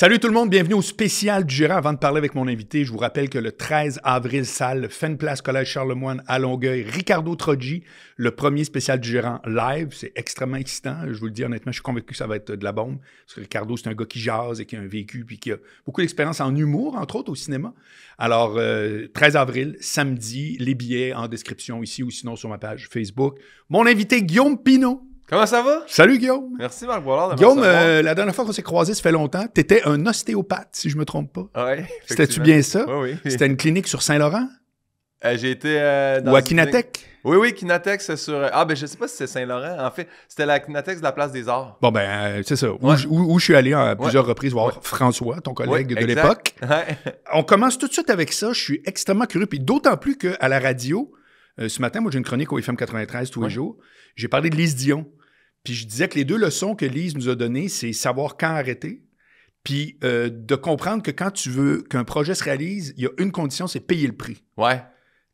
Salut tout le monde, bienvenue au spécial du gérant. Avant de parler avec mon invité, je vous rappelle que le 13 avril, salle Place Collège Charlemagne à Longueuil, Ricardo Troggi, le premier spécial du gérant live. C'est extrêmement excitant. Je vous le dis honnêtement, je suis convaincu que ça va être de la bombe. Parce que Ricardo, c'est un gars qui jase et qui a un vécu puis qui a beaucoup d'expérience en humour, entre autres, au cinéma. Alors, 13 euh, avril, samedi, les billets en description ici ou sinon sur ma page Facebook. Mon invité, Guillaume Pinot. Comment ça va? Salut Guillaume. Merci Marc Boilard. Guillaume, euh, la dernière fois qu'on s'est croisé, ça fait longtemps. Tu étais un ostéopathe, si je me trompe pas. Oui. C'était-tu bien ça? Oui, oui. C'était une clinique sur Saint-Laurent? Euh, j'ai été. Euh, Ou à Kinatech? Oui, oui, Kinatech, c'est sur. Ah, ben, je sais pas si c'est Saint-Laurent. En fait, c'était la Kinatech de la Place des Arts. Bon, ben, c'est ça. Où, je, suis allé à plusieurs reprises voir François, ton collègue de l'époque. On commence tout de suite avec ça. Je suis extrêmement curieux. Puis d'autant plus qu'à la radio, ce matin, moi, j'ai une chronique au FM 93 tous les jours. J'ai parlé de Lise Dion. Puis je disais que les deux leçons que Lise nous a données, c'est savoir quand arrêter, puis euh, de comprendre que quand tu veux qu'un projet se réalise, il y a une condition, c'est payer le prix. Ouais.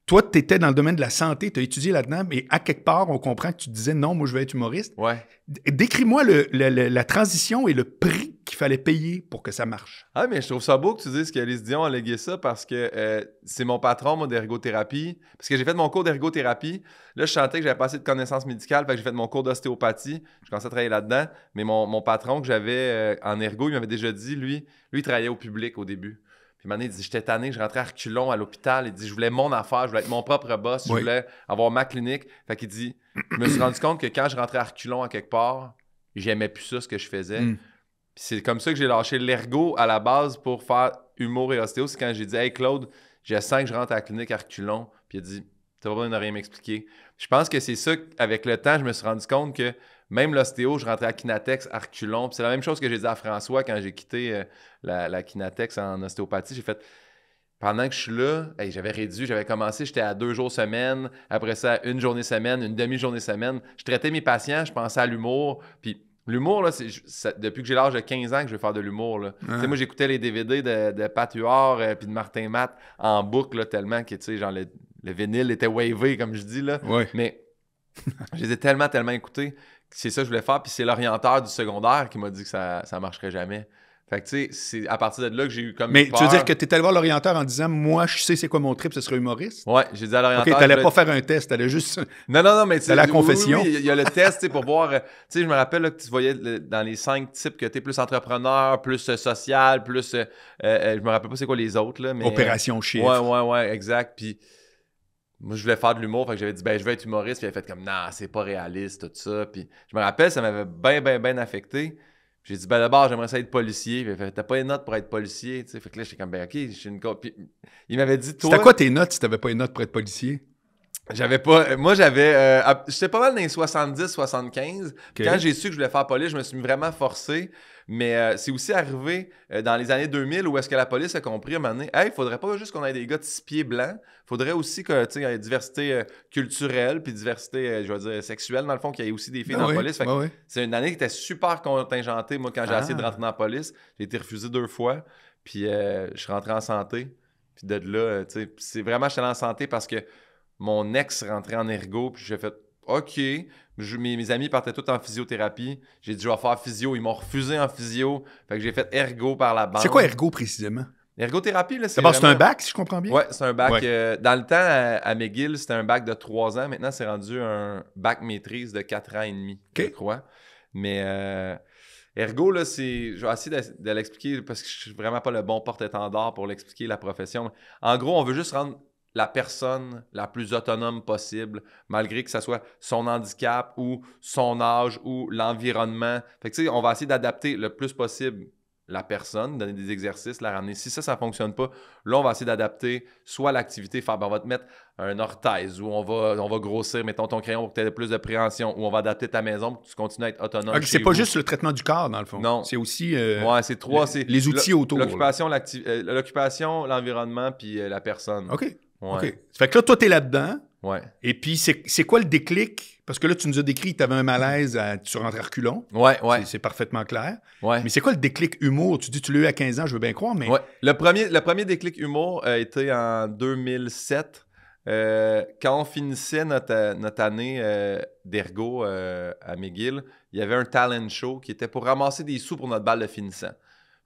Toi, tu étais dans le domaine de la santé, tu as étudié là-dedans, mais à quelque part, on comprend que tu disais non, moi, je vais être humoriste. Ouais. Décris-moi la transition et le prix qu'il fallait payer pour que ça marche. Ah, mais je trouve ça beau que tu dises qu'Alice Dion a légué ça parce que euh, c'est mon patron, moi, d'ergothérapie. Parce que j'ai fait mon cours d'ergothérapie. Là, je sentais que j'avais passé de connaissances médicales, fait que j'ai fait mon cours d'ostéopathie. Je commençais à travailler là-dedans. Mais mon, patron que j'avais euh, en ergo, il m'avait déjà dit, lui, lui, il travaillait au public au début. Il dit J'étais tanné, je rentrais à reculons à l'hôpital. Il dit Je voulais mon affaire, je voulais être mon propre boss, je voulais avoir ma clinique. Fait qu'il dit Je me suis rendu compte que quand je rentrais à reculons à quelque part, j'aimais plus ça ce que je faisais. Hmm. c'est comme ça que j'ai lâché l'ergo à la base pour faire humour et ostéo. C'est quand j'ai dit Hey Claude, j'ai 5, je rentre à la clinique à reculons. Puis il a dit T'as pas besoin rien m'expliquer. Je pense que c'est ça, avec le temps, je me suis rendu compte que même l'ostéo, je rentrais à Kinatex, Arculon. C'est la même chose que j'ai dit à François quand j'ai quitté euh, la, Kinatex en ostéopathie. J'ai fait pendant que je suis là, j'avais réduit, j'avais commencé, j'étais à deux jours semaine, après ça, une journée semaine, une demi-journée semaine. Je traitais mes patients, je pensais à l'humour. Puis l'humour, là, depuis que j'ai l'âge de 15 ans que je vais faire de l'humour. Moi, j'écoutais les DVD de, de Pat Huard et euh, de Martin Matt en boucle tellement que genre, le, vinyle était wavé, comme je dis. Là. Mais j'ai tellement, tellement écouté que c'est ça que je voulais faire. Puis c'est l'orienteur du secondaire qui m'a dit que ça, ça marcherait jamais. Fait que, tu sais, c'est à partir de là que j'ai eu comme. Mais tu veux dire que tu allé voir l'orienteur en disant, moi, je sais c'est quoi mon trip, ce serait humoriste? Ouais, j'ai dit à l'orienteur. Ok, n'allais pas faire un test, allais juste. Non, non, non, mais tu la confession. Il y a le test, pour voir. Euh, tu sais, je me rappelle que tu voyais dans les cinq types que tu es plus entrepreneur, plus euh, social, plus. Euh, je me rappelle pas c'est quoi les autres, là. Mais, Opération chiffre. Ouais, ouais, ouais, exact. Puis moi, je voulais faire de l'humour, fait que j'avais dit, ben, je veux être humoriste, puis elle a fait comme, non, c'est pas réaliste, tout ça. Puis je me rappelle, ça m'avait bien, bien, bien affecté. J'ai dit, ben d'abord, j'aimerais ça être policier. Puis, fait, t'as pas les notes pour être policier. tu sais Fait que là, j'étais comme, ben ok, je suis une copie. Il m'avait dit, toi. C'était quoi tes notes si t'avais pas les notes pour être policier? J'avais pas. Euh, moi, j'avais. Euh, j'étais pas mal dans les 70, 75. Quand j'ai su que je voulais faire police, je me suis vraiment forcé. Mais euh, c'est aussi arrivé euh, dans les années 2000 où est-ce que la police a compris à un moment donné, hey, faudrait pas juste qu'on ait des gars de six pieds blancs, faudrait aussi que, tu ait diversité euh, culturelle puis diversité, je veux dire, sexuelle, dans le fond, qu'il y ait aussi des filles ah dans la police. Ah c'est une année qui était super contingentée, moi, quand j'ai essayé de ah. rentrer dans la police. J'ai été refusé deux fois, puis je suis rentré en santé. Puis de là, tu c'est vraiment, je suis en santé parce que mon ex rentrait en ergo, puis j'ai fait, OK, mes, amis partaient tous en physiothérapie. J'ai dit, je vais faire physio. Ils m'ont refusé en physio. Fait que j'ai fait ergo par la banque. C'est quoi ergo précisément? Ergothérapie, là, c'est. c'est un bac, si je comprends bien. Oui, c'est un bac. Euh, dans le temps, à, McGill, c'était un bac de 3 ans. Maintenant, c'est rendu un bac maîtrise de quatre ans et demi, je crois. Mais euh, ergo, là, c'est. Je vais essayer de, l'expliquer parce que je suis vraiment pas le bon porte-étendard pour l'expliquer, la profession. En gros, on veut juste rendre la personne la plus autonome possible, malgré que ce soit son handicap ou son âge ou l'environnement. Fait que, on va essayer d'adapter le plus possible la personne, donner des exercices, la ramener. Si ça, ça ne fonctionne pas, là, on va essayer d'adapter soit l'activité, faire, on va te mettre un orthèse où on va, on va grossir, mettons, ton crayon pour que tu aies plus de préhension, ou on va adapter ta maison pour que tu continues à être autonome. c'est pas juste le traitement du corps, dans le fond. Non. C'est aussi. Euh, ouais, c'est trois. les outils autour. Euh, l'occupation, l'environnement, puis euh, la personne. OK. Ouais. Fait que là, toi, t'es là-dedans. Et puis, c'est quoi le déclic? Parce que là, tu nous as décrit tu avais un malaise, tu rentrais à reculons. Ouais, ouais. C'est parfaitement clair. Ouais. Mais c'est quoi le déclic humour? Tu dis tu l'as eu à 15 ans, je veux bien croire, mais... Le premier, le premier déclic humour a été en 2007. Euh, quand on finissait notre, notre année euh, d'ergo euh, à McGill, il y avait un talent show qui était pour ramasser des sous pour notre balle de finissant.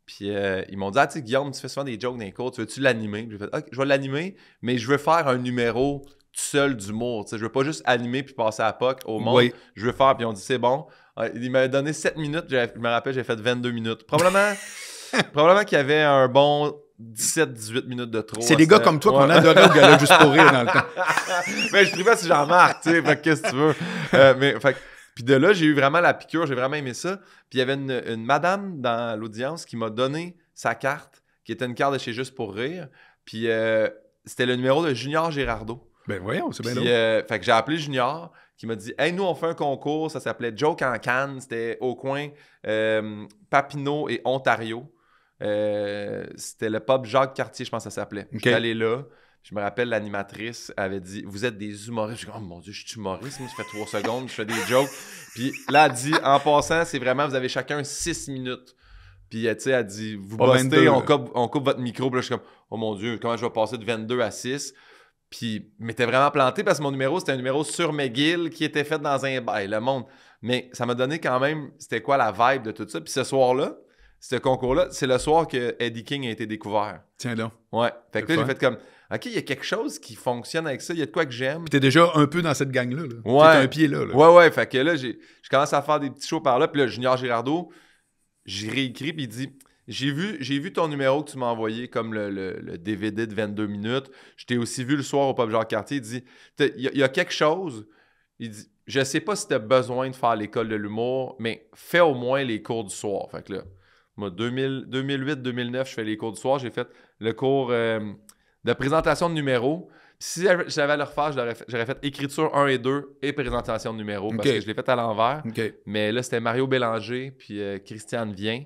Puis euh, ils m'ont dit, ah, tu sais, Guillaume, tu fais souvent des jokes dans les cours, tu veux-tu l'animer? J'ai fait, ok, je vais l'animer, mais je veux faire un numéro tout seul d'humour. Tu sais, je veux pas juste animer puis passer à POC au monde. Je veux faire, puis on dit, c'est bon. Euh, il m'avaient donné 7 minutes, je me rappelle, j'ai fait 22 minutes. Probablement, qu'il y avait un bon 17-18 minutes de trop. C'est des gars comme toi qu'on ouais. adorait au gars juste pour rire dans le temps. mais je trouvais si j'en marre, tu sais, qu'est-ce que tu veux. Euh, mais fait puis de là, j'ai eu vraiment la piqûre, j'ai vraiment aimé ça. Puis il y avait une, madame dans l'audience qui m'a donné sa carte, qui était une carte de chez Juste pour rire. Puis euh, c'était le numéro de Junior Girardeau. Ben voyons, c'est bien là. Euh, fait que j'ai appelé Junior qui m'a dit Hey, nous, on fait un concours, ça s'appelait Joke en c'était au coin euh, Papineau et Ontario. c'était le pub Jacques Cartier, je pense que ça s'appelait. Okay. J'étais allé là je me rappelle, l'animatrice avait dit Vous êtes des humoristes. Je dis Oh mon Dieu, je suis humoriste. Moi, ça fait trois secondes, je fais des jokes. Puis là, elle dit En passant, c'est vraiment, vous avez chacun six minutes. Puis, euh, tu sais, elle dit Vous oh, on coupe, votre micro. Puis là, je suis comme Oh mon Dieu, comment je vais passer de 22 à 6 Puis, m'était vraiment planté parce que mon numéro, c'était un numéro sur McGill qui était fait dans un bail, le monde. Mais ça m'a donné quand même, c'était quoi la vibe de tout ça. Puis ce soir-là, ce concours-là, c'est le soir que Eddie King a été découvert. Tiens là. Ouais. Fait que là, j'ai fait comme OK, il y a quelque chose qui fonctionne avec ça, il y a de quoi que j'aime. Puis t'es déjà un peu dans cette gang-là. Là. Ouais. T'es un pied là, Ouais, ouais. Fait que là, j'ai, je commence à faire des petits shows par là. Puis là, Junior Girardeau, j'ai réécrit, puis il dit j'ai vu, j'ai vu ton numéro que tu m'as envoyé comme le, le, DVD de 22 minutes. Je t'ai aussi vu le soir au Pop Genre Quartier. Il dit Il y, a quelque chose. Il dit Je sais pas si t'as besoin de faire l'école de l'humour, mais fais au moins les cours du soir. Fait que là, moi, 2008-2009, je fais les cours du soir. J'ai fait le cours euh, de présentation de numéro. Si j'avais à le refaire, j'aurais fait écriture 1 et 2 et présentation de numéros parce que je l'ai fait à l'envers. Mais là, c'était Mario Bélanger, puis euh, Christiane vient.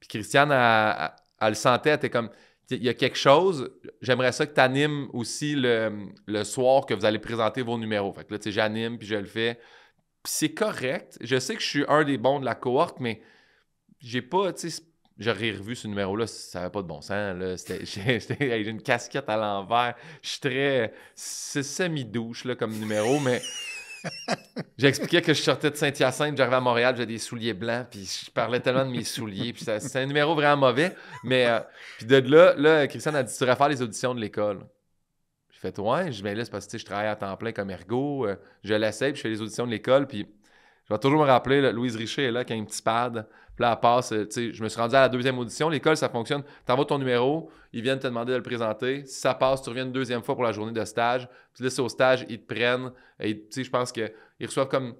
Puis Christiane, elle, le sentait, elle était comme il y a quelque chose, j'aimerais ça que tu animes aussi le, le, soir que vous allez présenter vos numéros. Fait que là, tu sais, j'anime, puis je le fais. c'est correct. Je sais que je suis un des bons de la cohorte, mais j'ai pas, tu J'aurais revu ce numéro-là, ça n'avait pas de bon sens. J'ai une casquette à l'envers. Je suis semi-douche comme numéro, mais J'expliquais que je sortais de Saint-Hyacinthe, j'arrivais à Montréal, j'avais des souliers blancs, puis je parlais tellement de mes souliers, puis c'est un numéro vraiment mauvais. Mais euh, puis de là, là, Christian a dit Tu faire les auditions de l'école. J'ai fait Ouais, je vais là, c'est parce que je travaille à temps plein comme ergo, euh, je l'essaie, puis je fais les auditions de l'école, puis je vais toujours me rappeler, Louise Richer est là, qui a un petit pad. Puis là, elle passe. Euh, je me suis rendu à la deuxième audition. L'école, ça fonctionne. tu envoies ton numéro, ils viennent te demander de le présenter. Si ça passe, tu reviens une deuxième fois pour la journée de stage. Puis là, c'est au stage, ils te prennent. Et je pense qu'ils reçoivent comme.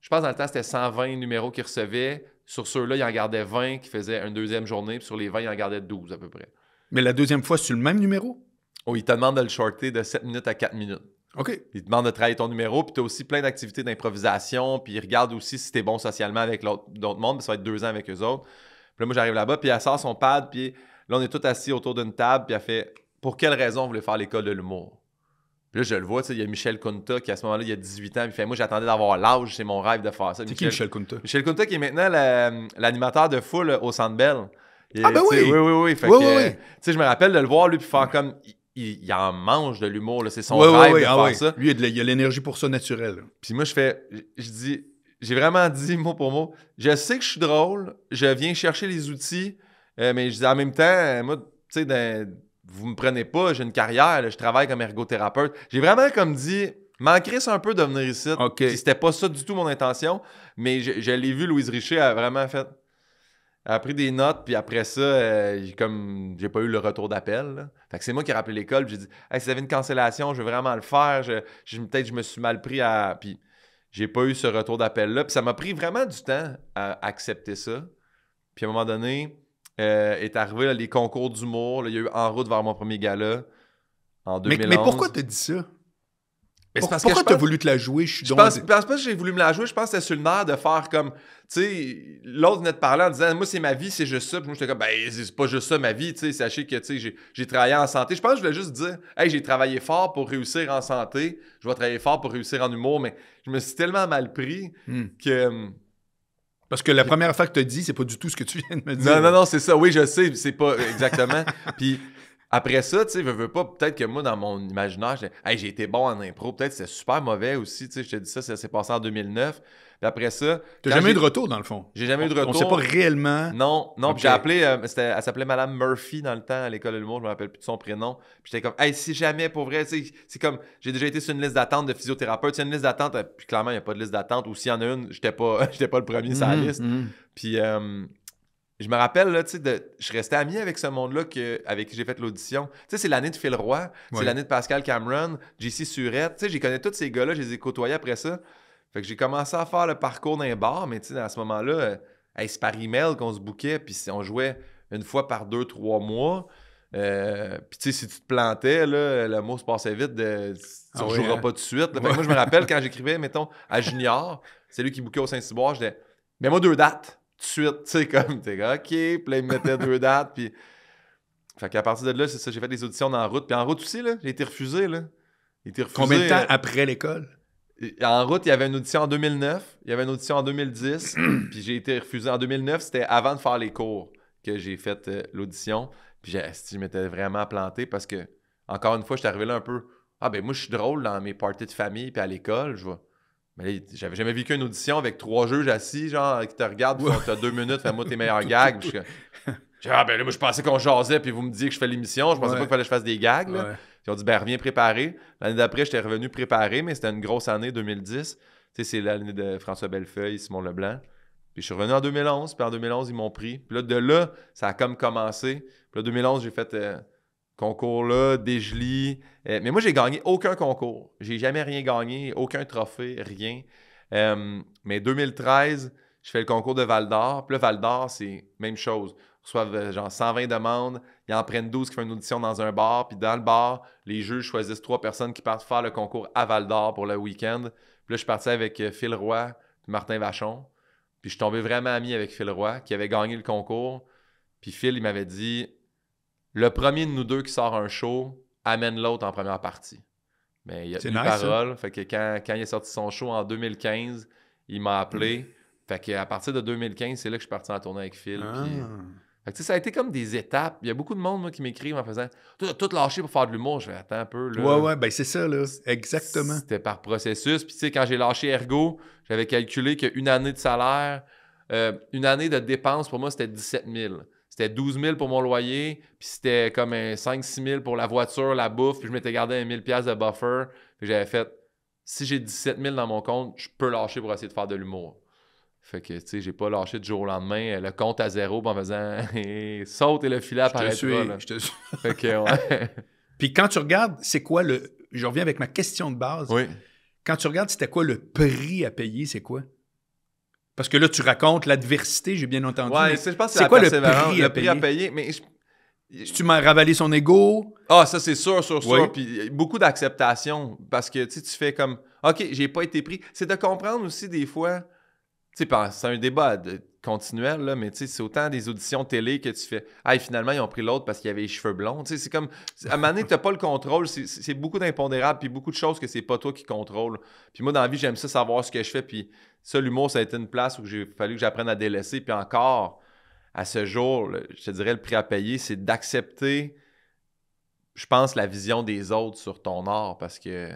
Je pense dans le temps, c'était 120 numéros qu'ils recevaient. Sur ceux-là, ils en gardaient 20 qui faisaient une deuxième journée. Puis sur les 20, ils en gardaient 12 à peu près. Mais la deuxième fois, c'est le même numéro? Oh, ils te demandent de le shorter de 7 minutes à 4 minutes. OK. Il demande de travailler ton numéro, puis tu as aussi plein d'activités d'improvisation, puis il regarde aussi si tu es bon socialement avec d'autres monde, puis ça va être deux ans avec eux autres. Puis là, moi, j'arrive là-bas, puis elle sort son pad, puis là, on est tous assis autour d'une table, puis elle fait Pour quelle raison vous voulez faire l'école de l'humour Puis là, je le vois, tu sais, il y a Michel Kunta qui, à ce moment-là, il y a 18 ans, puis il fait Moi, j'attendais d'avoir l'âge, c'est mon rêve de faire ça. C'est qui Michel Kunta Michel Kunta qui est maintenant l'animateur de foule au Centre Bell. ah ben oui! Oui, oui, oui. Tu sais, je me rappelle de le voir, lui, puis faire comme il, en mange de l'humour, c'est son rêve de ah faire ça. Lui, il a l'énergie pour ça naturelle. Puis moi, je fais, je, dis, j'ai vraiment dit mot pour mot, je sais que je suis drôle, je viens chercher les outils, euh, mais je dis en même temps, euh, moi, tu sais, vous me prenez pas, j'ai une carrière, je travaille comme ergothérapeute. J'ai vraiment comme dit, manquerait un peu de venir ici. C'était pas ça du tout mon intention, mais je, je l'ai vu, Louise Richer a vraiment fait a pris des notes, puis après ça, euh, j'ai comme j'ai pas eu le retour d'appel. Fait que c'est moi qui ai rappelé l'école, puis j'ai dit Hey, si vous une cancellation, je veux vraiment le faire. Peut-être que je me suis mal pris à. Puis j'ai pas eu ce retour d'appel-là. Puis ça m'a pris vraiment du temps à accepter ça. Puis à un moment donné, euh, est arrivé les concours d'humour. Il y a eu En route vers mon premier gala en Mais, 2011. mais pourquoi t'as dit ça? Pourquoi tu as voulu te la jouer? Je, suis je pense, pas que j'ai voulu me la jouer, je pense que c'était sur le nerf de faire comme. Tu sais, l'autre venait de parler en disant Moi, c'est ma vie, c'est juste ça. Puis moi, j'étais comme Ben, c'est pas juste ça ma vie. Tu sais, sachez que j'ai travaillé en santé. Je pense que je voulais juste dire Hey, j'ai travaillé fort pour réussir en santé. Je vais travailler fort pour réussir en humour. Mais je me suis tellement mal pris hmm. que. Euh, parce que la première fois que tu as dit, c'est pas du tout ce que tu viens de me dire. Non, non, non, c'est ça. Oui, je sais, c'est pas exactement. Puis après ça, tu sais, veux, veux pas, peut-être que moi, dans mon imaginaire, j'ai été bon en impro, peut-être c'est super mauvais aussi, tu sais, je te dis ça, ça s'est passé en 2009. Puis après ça. T'as jamais eu de retour, dans le fond. J'ai jamais eu de retour. On sait pas réellement. Non, non. puis j'ai appelé, euh, elle s'appelait Madame Murphy dans le temps à l'école de l'humour, je me rappelle plus de son prénom. Puis j'étais comme, hey, si jamais, pour vrai, c'est comme, j'ai déjà été sur une liste d'attente de physiothérapeute, c'est une liste d'attente, euh, puis clairement, il n'y a pas de liste d'attente, ou s'il y en a une, j'étais pas, j'étais pas le premier sur la mhm, liste. Mhm. Puis. Euh, je me rappelle, là, de, je restais ami avec ce monde-là avec qui j'ai fait l'audition. c'est l'année de Phil Roy, c'est l'année de Pascal Cameron, JC Surette. Tu j'ai connais tous ces gars-là, je les ai côtoyés après ça. Fait que j'ai commencé à faire le parcours d'un bar, mais tu à ce moment-là, euh, c'est par email qu'on se bouquait, puis on jouait une fois par deux, trois mois. Euh, puis tu sais, si tu te plantais, le mot se passait vite, de, ne ah jouera hein? pas tout de suite. moi, je me rappelle quand j'écrivais, mettons, à Junior, c'est lui qui bouquait au Saint-Cyboire, je disais, mets-moi deux dates de suite, tu sais, comme, t'es OK, puis là, ils me mettaient deux dates, puis... Fait qu'à partir de là, c'est ça, j'ai fait des auditions en route, puis en route aussi, là, j'ai été refusé, là. J'ai Combien de temps euh, après l'école? En route, il y avait une audition en 2009, il y avait une audition en 2010, puis j'ai été refusé. En 2009, c'était avant de faire les cours que j'ai fait euh, l'audition, puis je m'étais vraiment planté parce que, encore une fois, j'étais arrivé là un peu... Ah ben moi, je suis drôle dans mes parties de famille puis à l'école, je vois j'avais jamais vécu une audition avec trois juges assis, genre, qui te regardent, tu as deux minutes, fais-moi tes meilleurs gags. je, ah, ben moi, je pensais qu'on jasait, puis vous me disiez que je fais l'émission. Je pensais pas qu'il fallait que je fasse des gags. Ils ont dit, ben, reviens préparer. L'année d'après, j'étais revenu préparé, mais c'était une grosse année, 2010. Tu sais, c'est l'année de François Bellefeuille, Simon Leblanc. Puis je suis revenu en 2011, puis en 2011, ils m'ont pris. Puis là, de là, ça a comme commencé. Puis là, 2011, j'ai fait. Euh, Concours-là, déjelis. Euh, mais moi, j'ai gagné aucun concours. J'ai jamais rien gagné, aucun trophée, rien. Euh, mais 2013, je fais le concours de Val d'Or. Puis le Val d'Or, c'est même chose. Ils reçoivent euh, genre 120 demandes, ils en prennent 12 qui font une audition dans un bar. Puis dans le bar, les juges choisissent trois personnes qui partent faire le concours à Val d'Or pour le week-end. Puis là, je suis parti avec Phil Roy, Martin Vachon. Puis je suis tombé vraiment ami avec Phil Roy, qui avait gagné le concours. Puis Phil, il m'avait dit le premier de nous deux qui sort un show amène l'autre en première partie. Mais il y a une parole. Fait que quand, il a sorti son show en 2015, il m'a appelé. Fait que à partir de 2015, c'est là que je suis parti en tournée avec Phil. Ah. Euh, ça a été comme des étapes. Il y a beaucoup de monde qui m'écrivent en faisant tout, tout lâché pour faire de l'humour. Je vais attendre un peu. Oui, Ouais, ouais, ben, c'est ça, là. Exactement. C'était par processus. Puis quand j'ai lâché Ergo, j'avais calculé qu'une année de salaire, euh, une année de dépenses, pour moi, c'était 17 000 c'était 12 000 pour mon loyer, puis c'était comme un 5-6 000 pour la voiture, la bouffe, puis je m'étais gardé un 000 de buffer. Puis j'avais fait, si j'ai 17 000 dans mon compte, je peux lâcher pour essayer de faire de l'humour. Fait que, tu sais, j'ai pas lâché du jour au lendemain euh, le compte à zéro en faisant saute et le filet apparaît Je te suis. Fait que, ouais. Puis quand tu regardes, c'est quoi le. Je reviens avec ma question de base. Oui. Quand tu regardes, c'était quoi le prix à payer, c'est quoi? Parce que là, tu racontes l'adversité, j'ai bien entendu. Ouais, c'est quoi le prix, le prix à payer? mais tu m'as ravalé son ego. Ah, ça, c'est sûr, sûr, sûr. Puis beaucoup d'acceptation parce que tu fais comme OK, j'ai pas été pris. C'est de comprendre aussi des fois. c'est un débat de, continuel, là, mais c'est autant des auditions télé que tu fais. Ah, finalement, ils ont pris l'autre parce qu'il avait les cheveux blonds. c'est comme. À un moment donné, n'as pas le contrôle. C'est beaucoup d'impondérables. Puis beaucoup de choses que c'est pas toi qui contrôles. Puis moi, dans la vie, j'aime ça savoir ce que je fais. Puis ça, l'humour, ça a été une place où j'ai fallu que j'apprenne à délaisser. Puis encore, à ce jour, je te dirais, le prix à payer, c'est d'accepter, je pense, la vision des autres sur ton art. Parce que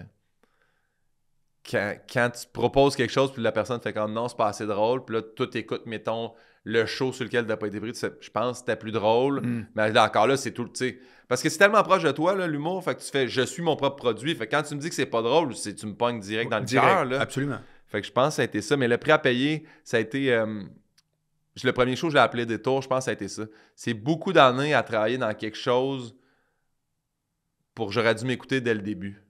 quand, tu proposes quelque chose, puis la personne fait comme non, c'est pas assez drôle, puis là, tout écoute, mettons, le show sur lequel n'as pas été pris, je pense que c'était plus drôle. Mm. Mais encore là, c'est tout, le... Parce que c'est tellement proche de toi, l'humour, fait que tu fais je suis mon propre produit. Fait quand tu me dis que c'est pas drôle, tu me pognes direct oh, dans le cœur. Absolument. Fait que je pense que ça a été ça. Mais le prix à payer, ça a été. Euh, le premier show, je l'ai appelé tours. je pense que ça a été ça. C'est beaucoup d'années à travailler dans quelque chose pour j'aurais dû m'écouter dès le début.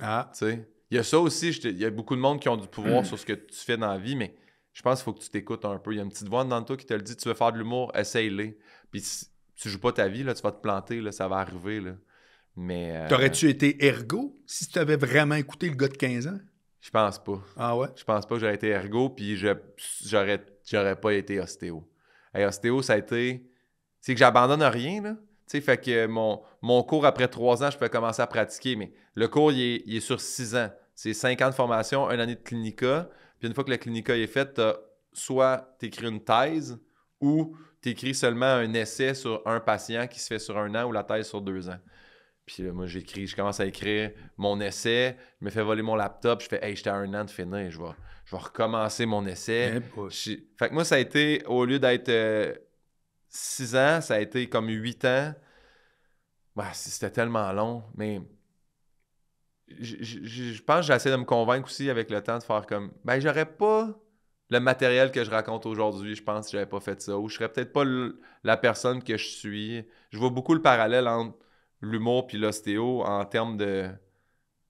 Ah. Tu sais. Il y a ça aussi, il y a beaucoup de monde qui ont du pouvoir sur ce que tu fais dans la vie, mais je pense qu'il faut que tu t'écoutes un peu. Il y a une petite voix dans toi qui te le dit tu veux faire de l'humour, essaye-le. Puis si tu joues pas ta vie, là, tu vas te planter, là, ça va arriver. Là. Mais. Euh, T'aurais-tu été ergo si tu avais vraiment écouté le gars de 15 ans? Je pense pas. Ah ouais? Je pense pas que j'aurais été ergo, puis j'aurais, j'aurais pas été ostéo. et ostéo, ça a été. C'est que j'abandonne rien, là. tu sais fait que mon, cours, après trois ans, je peux commencer à pratiquer, mais le cours, il est, sur six ans. C'est cinq ans de formation, une année de clinica. Puis une fois que la clinica est faite, soit tu écris une thèse ou tu écris seulement un essai sur un patient qui se fait sur un an ou la thèse sur deux ans. Puis là, moi, j'écris, je commence à écrire mon essai, je me fais voler mon laptop, je fais Hey, j'étais à un an de finir, je vais, je vais recommencer mon essai. Eh fait que moi, ça a été, au lieu d'être euh, six ans, ça a été comme huit ans. Bah, c'était tellement long, mais je, pense que j'essaie de me convaincre aussi avec le temps de faire comme Ben, j'aurais pas le matériel que je raconte aujourd'hui, je pense, si j'avais pas fait ça, ou je serais peut-être pas la personne que je suis. Je vois beaucoup le parallèle entre l'humour puis l'ostéo en termes de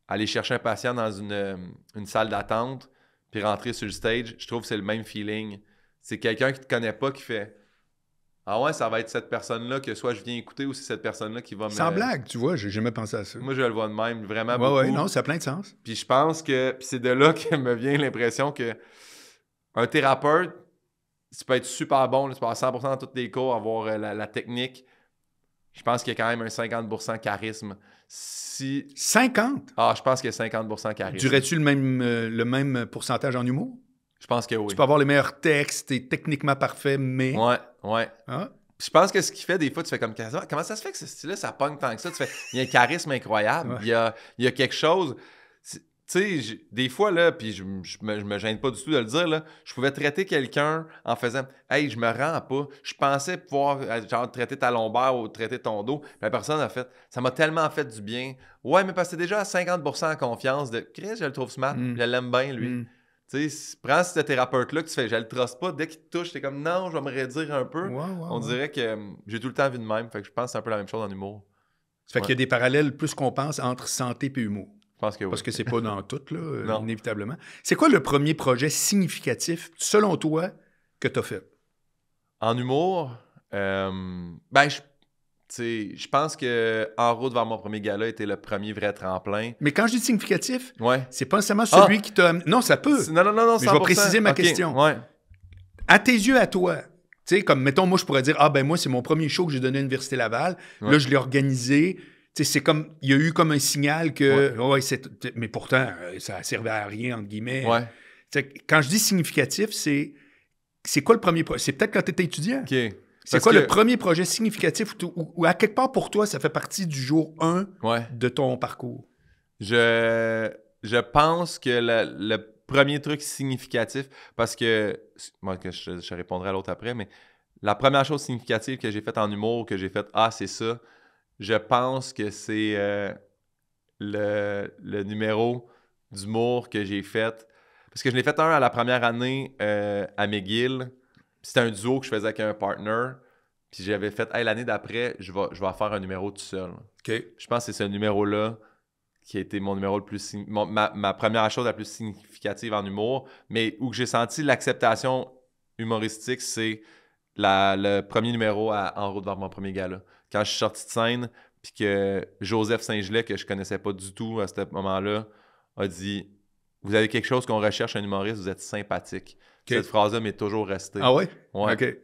aller chercher un patient dans euh, une, salle d'attente puis rentrer sur le stage, je trouve que c'est le même feeling. C'est quelqu'un qui ne te connaît pas qui fait ah ouais, ça va être cette personne-là que soit je viens écouter ou c'est cette personne-là qui va me. Sans blague, tu vois, j'ai jamais pensé à ça. Moi, je le vois de même, vraiment. Ouais, ouais, non, ça a plein de sens. Puis je pense que. c'est de là que me vient l'impression que un thérapeute, tu peux être super bon, tu peux avoir 100% dans tous les cours, avoir euh, la technique, je pense qu'il y a quand même un 50% charisme. Si... 50? Ah, je pense qu'il y a 50% charisme. Durais-tu le même, euh, le même pourcentage en humour? Je pense que oui. Tu peux avoir les meilleurs textes, et techniquement parfait, mais... Ouais, ouais. Ah. Je pense que ce qui fait des fois, tu fais comme ah, comment ça se fait que ce style-là, ça pogne tant que ça? il y a un charisme incroyable, il, y a, il y a quelque chose tu sais, des fois, là, puis je, je, me, gêne pas du tout de le dire, là, je pouvais traiter quelqu'un en faisant Hey, je me rends pas. Je pensais pouvoir, euh, genre, traiter ta lombaire ou traiter ton dos. Puis la personne a fait Ça m'a tellement fait du bien. Ouais, mais parce que déjà à 50% en confiance de Chris, je le trouve smart, mm. je l'aime bien, lui. Mm. Tu sais, prends ce thérapeute-là que tu fais, je le trosse pas. Dès qu'il te touche, t'es comme Non, je vais me réduire un peu. On dirait que hum, j'ai tout le temps vu de même. Fait que je pense que c'est un peu la même chose en humour. fait qu'il y a des parallèles plus qu'on pense entre santé et humour. Pense que Parce que c'est pas dans tout, là, inévitablement. C'est quoi le premier projet significatif, selon toi, que tu as fait? En humour, euh, ben, je je pense que En route vers mon premier gala était le premier vrai tremplin. Mais quand je dis significatif, ouais. c'est pas nécessairement celui ah! qui t'a Non, ça peut. Non, non, non, non. Mais je vais préciser ma question. À tes yeux, à toi, tu comme mettons, moi, je pourrais dire Ah, ben moi, c'est mon premier show que j'ai donné à l'Université Laval. Là, je l'ai organisé c'est comme il y a eu comme un signal que ouais. Oh, mais pourtant euh, ça servait à rien entre guillemets. Quand je dis significatif, c'est c'est quoi le premier projet C'est peut-être quand tu étais étudiant. C'est quoi le premier projet significatif ou à quelque part pour toi ça fait partie du jour 1 de ton parcours Je pense que le, premier truc significatif parce que moi je, je répondrai à l'autre après mais la première chose significative que j'ai faite en humour que j'ai faite ah c'est ça je pense que c'est euh, le, numéro d'humour que j'ai fait. Parce que je l'ai fait un à la première année euh, à McGill. C'était un duo que je faisais avec un partner. Puis j'avais fait, l'année d'après, je vais, je vais faire un numéro tout seul. Je pense que c'est ce numéro-là qui a été mon numéro le plus. ma, ma, première chose la plus significative en humour, mais où j'ai senti l'acceptation humoristique, c'est le premier numéro En route vers mon premier gala quand je suis sorti de scène, puis que Joseph Saint-Gelais, que je connaissais pas du tout à ce moment-là, a dit Vous avez quelque chose qu'on recherche un humoriste, vous êtes sympathique. Cette phrase-là m'est toujours restée. Ah Ouais. OK.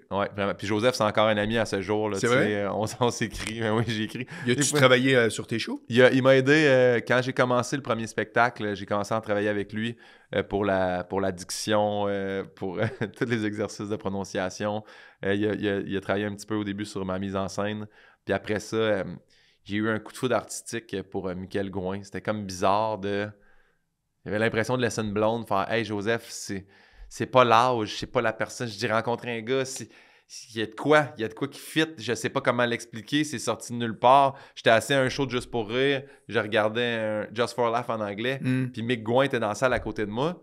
Puis Joseph, c'est encore un ami à ce jour. Là, c'est vrai? Euh, on, s'écrit, mais ben oui, j'ai écrit. tu travaillé euh, sur tes shows? Il, m'a aidé euh, quand j'ai commencé le premier spectacle. J'ai commencé à travailler avec lui pour, la, pour la diction, pour tous les exercices de prononciation. il, a, travaillé un petit peu au début sur ma mise en scène. Puis après ça, euh, j'ai eu un coup de foudre artistique pour euh, Gouin. C'était comme bizarre de. J'avais l'impression de laisser une blonde faire Hey Joseph, c'est, c'est pas l'âge, c'est pas la personne. Je dis rencontrer un gars, Il y a de quoi, il y a de quoi qui fit, je sais pas comment l'expliquer, c'est sorti de nulle part. J'étais assez un show Juste pour rire, je regardais un Just for Laugh en anglais, mm. puis Mick Gouin était dans la salle à côté de moi.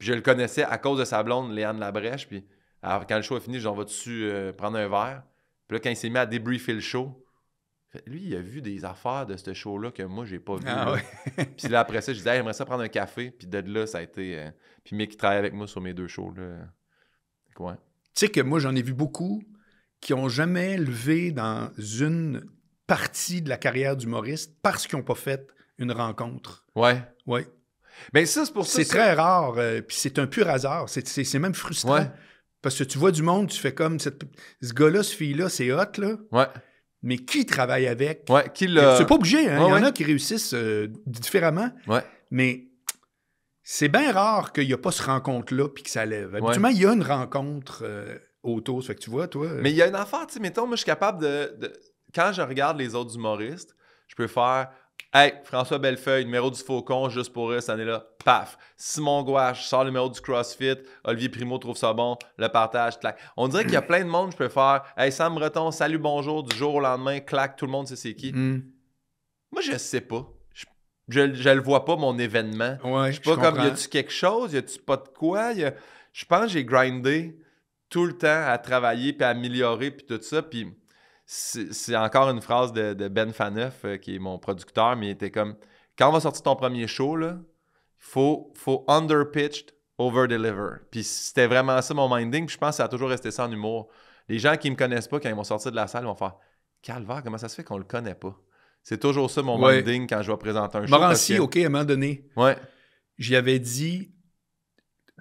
je le connaissais à cause de sa blonde, Léane Labrèche, puis alors, quand le show est fini, j'en vais dessus prendre un verre. Puis là, quand il s'est mis à débriefer le show, lui, il a vu des affaires de ce show-là que moi, j'ai pas vu. Ah puis là, après ça, je disais, j'aimerais ça prendre un café. Puis de là, ça a été. Euh, puis Mick qui travaille avec moi sur mes deux shows. Là. Ouais. Tu sais que moi, j'en ai vu beaucoup qui ont jamais levé dans une partie de la carrière d'humoriste parce qu'ils n'ont pas fait une rencontre. Ouais. Ouais. Mais ben, ça, c'est pour ça. C'est très rare. Euh, puis c'est un pur hasard. C'est même frustrant. Parce que tu vois du monde, tu fais comme cette, ce gars-là, ce fille-là, c'est hot, là. Ouais. Mais qui travaille avec? Ouais, qui le... C'est pas obligé, hein? Il y en a qui réussissent euh, différemment. Ouais. Mais c'est bien rare qu'il n'y a pas ce rencontre-là puis que ça lève. Habituellement, il y a une rencontre euh, autour. fait que tu vois, toi. Euh, Mais il y a une affaire, tu sais, mettons, moi, je suis capable de. Quand je regarde les autres humoristes, je peux faire. Hey, François Bellefeuille, numéro du Faucon, juste pour eux, cette année-là. Paf! Simon Gouache sort le numéro du CrossFit. Olivier Primo trouve ça bon. Le partage, clac. On dirait qu'il y a plein de monde, je peux faire. Hey, Sam Breton, salut, bonjour, du jour au lendemain, clac, tout le monde sait c'est qui. Mm. Moi, je sais pas. Je, ne le vois pas, mon événement. Ouais, je sais pas comme, y a-tu quelque chose? Y a-tu pas de quoi? Je pense que j'ai grindé tout le temps à travailler puis à améliorer puis tout ça. Puis c'est encore une phrase de, Ben Faneuf, euh, qui est mon producteur, mais il était comme Quand on va sortir ton premier show, il faut, faut under-pitched, over Puis c'était vraiment ça mon minding, puis je pense que ça a toujours resté ça en humour. Les gens qui me connaissent pas, quand ils vont sortir de la salle, vont faire Calvaire, comment ça se fait qu'on le connaît pas C'est toujours ça mon minding quand je vais présenter un show. Morancy, OK, à un moment donné, ouais. j'y avais dit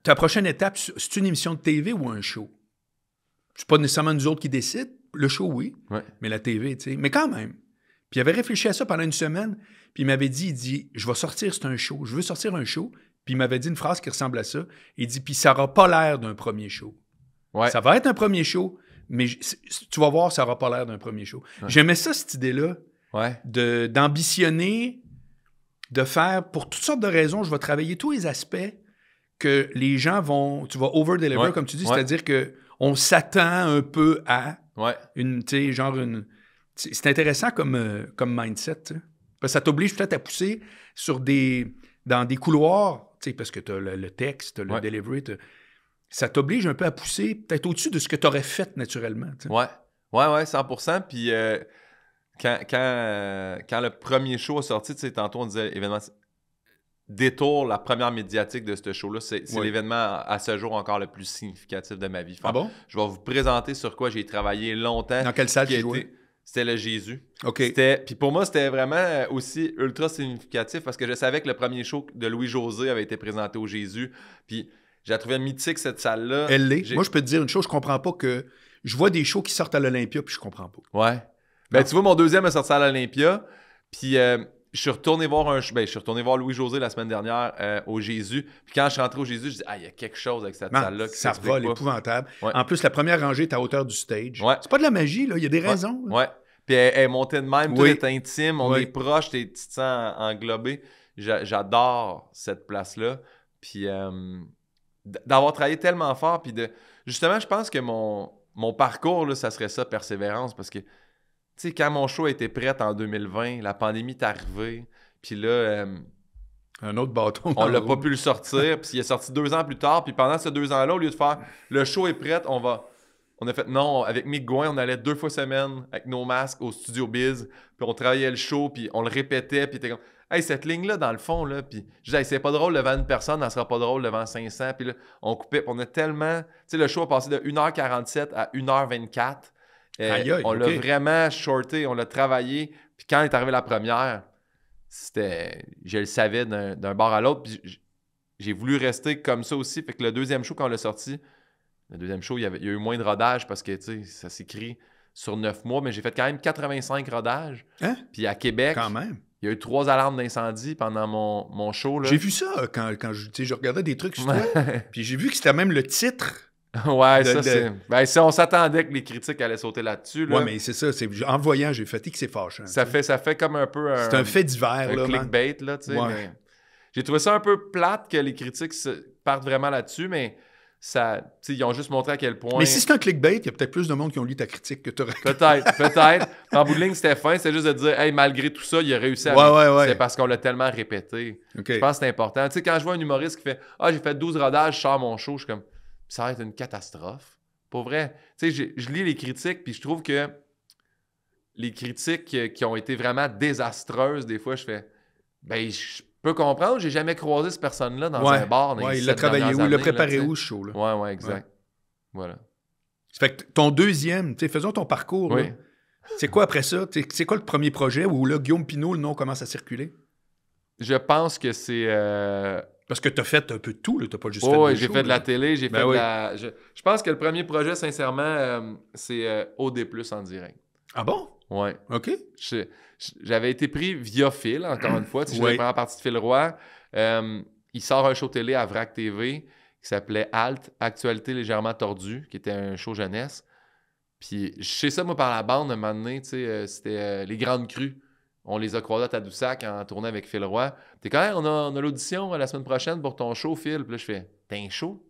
Ta prochaine étape, c'est une émission de TV ou un show C'est pas nécessairement nous autres qui décident le show, oui, mais la TV, tu sais. Mais quand même. Puis il avait réfléchi à ça pendant une semaine, puis il m'avait dit, il dit, je vais sortir, c'est un show, je veux sortir un show. Puis il m'avait dit une phrase qui ressemble à ça. Il dit, puis ça n'aura pas l'air d'un premier show. Ça va être un premier show, mais tu vas voir, ça n'aura pas l'air d'un premier show. J'aimais ça, cette idée-là, d'ambitionner, de, faire, pour toutes sortes de raisons, je vais travailler tous les aspects que les gens vont, tu vas over-deliver, comme tu dis, c'est-à-dire que on s'attend un peu à, Ouais. Une, genre une... C'est intéressant comme, euh, comme mindset. ça t'oblige peut-être à pousser sur des, dans des couloirs, parce que tu as le, texte, le delivery. Ça t'oblige un peu à pousser peut-être au-dessus de ce que tu aurais fait naturellement. Ouais. Ouais, ouais, 100 Puis euh, euh, quand, le premier show a sorti, tantôt on disait événement, détour, la première médiatique de ce show-là. C'est l'événement à ce jour encore le plus significatif de ma vie. ah bon? Je vais vous présenter sur quoi j'ai travaillé longtemps. Dans quelle salle j'ai été C'était le Jésus. OK. Puis pour moi, c'était vraiment euh, aussi ultra significatif parce que je savais que le premier show de Louis-José avait été présenté au Jésus. Puis j'ai trouvé mythique cette salle-là. Elle l'est. Moi, je peux te dire une chose, je comprends pas que... Je vois des shows qui sortent à l'Olympia, puis je comprends pas. Ouais. Ben, tu vois, mon deuxième a sorti à l'Olympia, puis... Euh, je suis retourné voir un ben, je suis retourné voir Louis José la semaine dernière euh, au Jésus. Puis quand je suis rentré au Jésus, je dis ah il y a quelque chose avec cette salle là qui ça vole épouvantable. En plus la première rangée est à hauteur du stage. C'est pas de la magie là, il y a des raisons. Ouais. Puis elle, est de même, tout est intime, on est proche, tu te sens englobé. J'adore cette place là. Puis euh, d'avoir travaillé tellement fort puis de justement je pense que mon mon parcours là, ça serait ça persévérance parce que tu sais, quand mon show était prêt en 2020, la pandémie est arrivée, puis là, euh, un autre bâton. On l'a pas pu le sortir, puis il est sorti deux ans plus tard, puis pendant ces deux ans-là, au lieu de faire le show est prêt, on va. On a fait non, avec Mick Gouin, on allait deux fois semaine avec nos masques au studio Biz, puis on travaillait le show, puis on le répétait, puis t'es comme Hey, cette ligne-là, dans le fond, là, puis je c'est pas drôle devant une personne, elle sera pas drôle devant 500, puis là, on coupait, on a tellement. Tu sais, le show a passé de 1h47 à 1h24 euh, on l'a vraiment shorté, on l'a travaillé. Puis quand est arrivée la première, c'était, je le savais d'un bord à l'autre. Puis j'ai voulu rester comme ça aussi. Fait que le deuxième show, quand on l'a sorti, le deuxième show, il y, avait, a eu moins de rodages, parce que ça s'écrit sur neuf mois, mais j'ai fait quand même 85 rodages. Hein? Puis à Québec, quand même. il y a eu trois alarmes d'incendie pendant mon, show. J'ai vu ça quand, quand je, je regardais des trucs sur puis j'ai vu que c'était même le titre Ouais, ça, c'est. Ben, si on s'attendait que les critiques allaient sauter là-dessus. Là, ouais, mais c'est ça. En voyant, j'ai fatigué que c'est fâchant. Ça fait, ça fait comme un peu un. C'est un fait divers, un clickbait, là, tu sais. J'ai trouvé ça un peu plate que les critiques partent vraiment là-dessus, mais ça, ils ont juste montré à quel point. Mais si c'est un clickbait, il y a peut-être plus de monde qui ont lu ta critique que tu aurais. Peut-être, peut-être. En bout de ligne, c'était fin, C'est juste de dire, hey, malgré tout ça, il a réussi à. Ouais, ouais, ouais. C'est parce qu'on l'a tellement répété. Je pense que c'est important. Tu sais, quand je vois un humoriste qui fait, ah, j'ai fait 12 rodages, je sors mon show, je suis comme, ça va être une catastrophe. Pour vrai, tu sais, je, lis les critiques, puis je trouve que les critiques qui ont été vraiment désastreuses, des fois, je fais, ben, je peux comprendre, j'ai jamais croisé cette personne-là dans un bar. il l'a travaillé où, il l'a préparé où, chaud, là. Ouais, ouais, exact. Voilà. Ça fait que ton deuxième, Tu sais, faisons ton parcours. C'est quoi après ça? C'est quoi le premier projet où là, Guillaume Pinot, le nom commence à circuler? Je pense que c'est euh, parce que tu as fait un peu de tout, tu n'as pas juste des fait Oui, j'ai fait de la télé, j'ai ben fait de la. Je, pense que le premier projet, sincèrement, euh, c'est euh, OD, en direct. Ah bon? Oui. OK. J'avais été pris via Phil, encore une fois. Tu sais, oui. la partie de Phil Roy. Euh, il sort un show télé à VRAC TV qui s'appelait Alt, Actualité légèrement tordue, qui était un show jeunesse. Puis, je sais ça, moi, par la bande, un moment donné, c'était les grandes crues. On les a croisés à Tadoussac en tournée avec Phil Roy. T'es quand même, on a, l'audition euh, la semaine prochaine pour ton show, Phil. Puis là, je fais, t'as un show?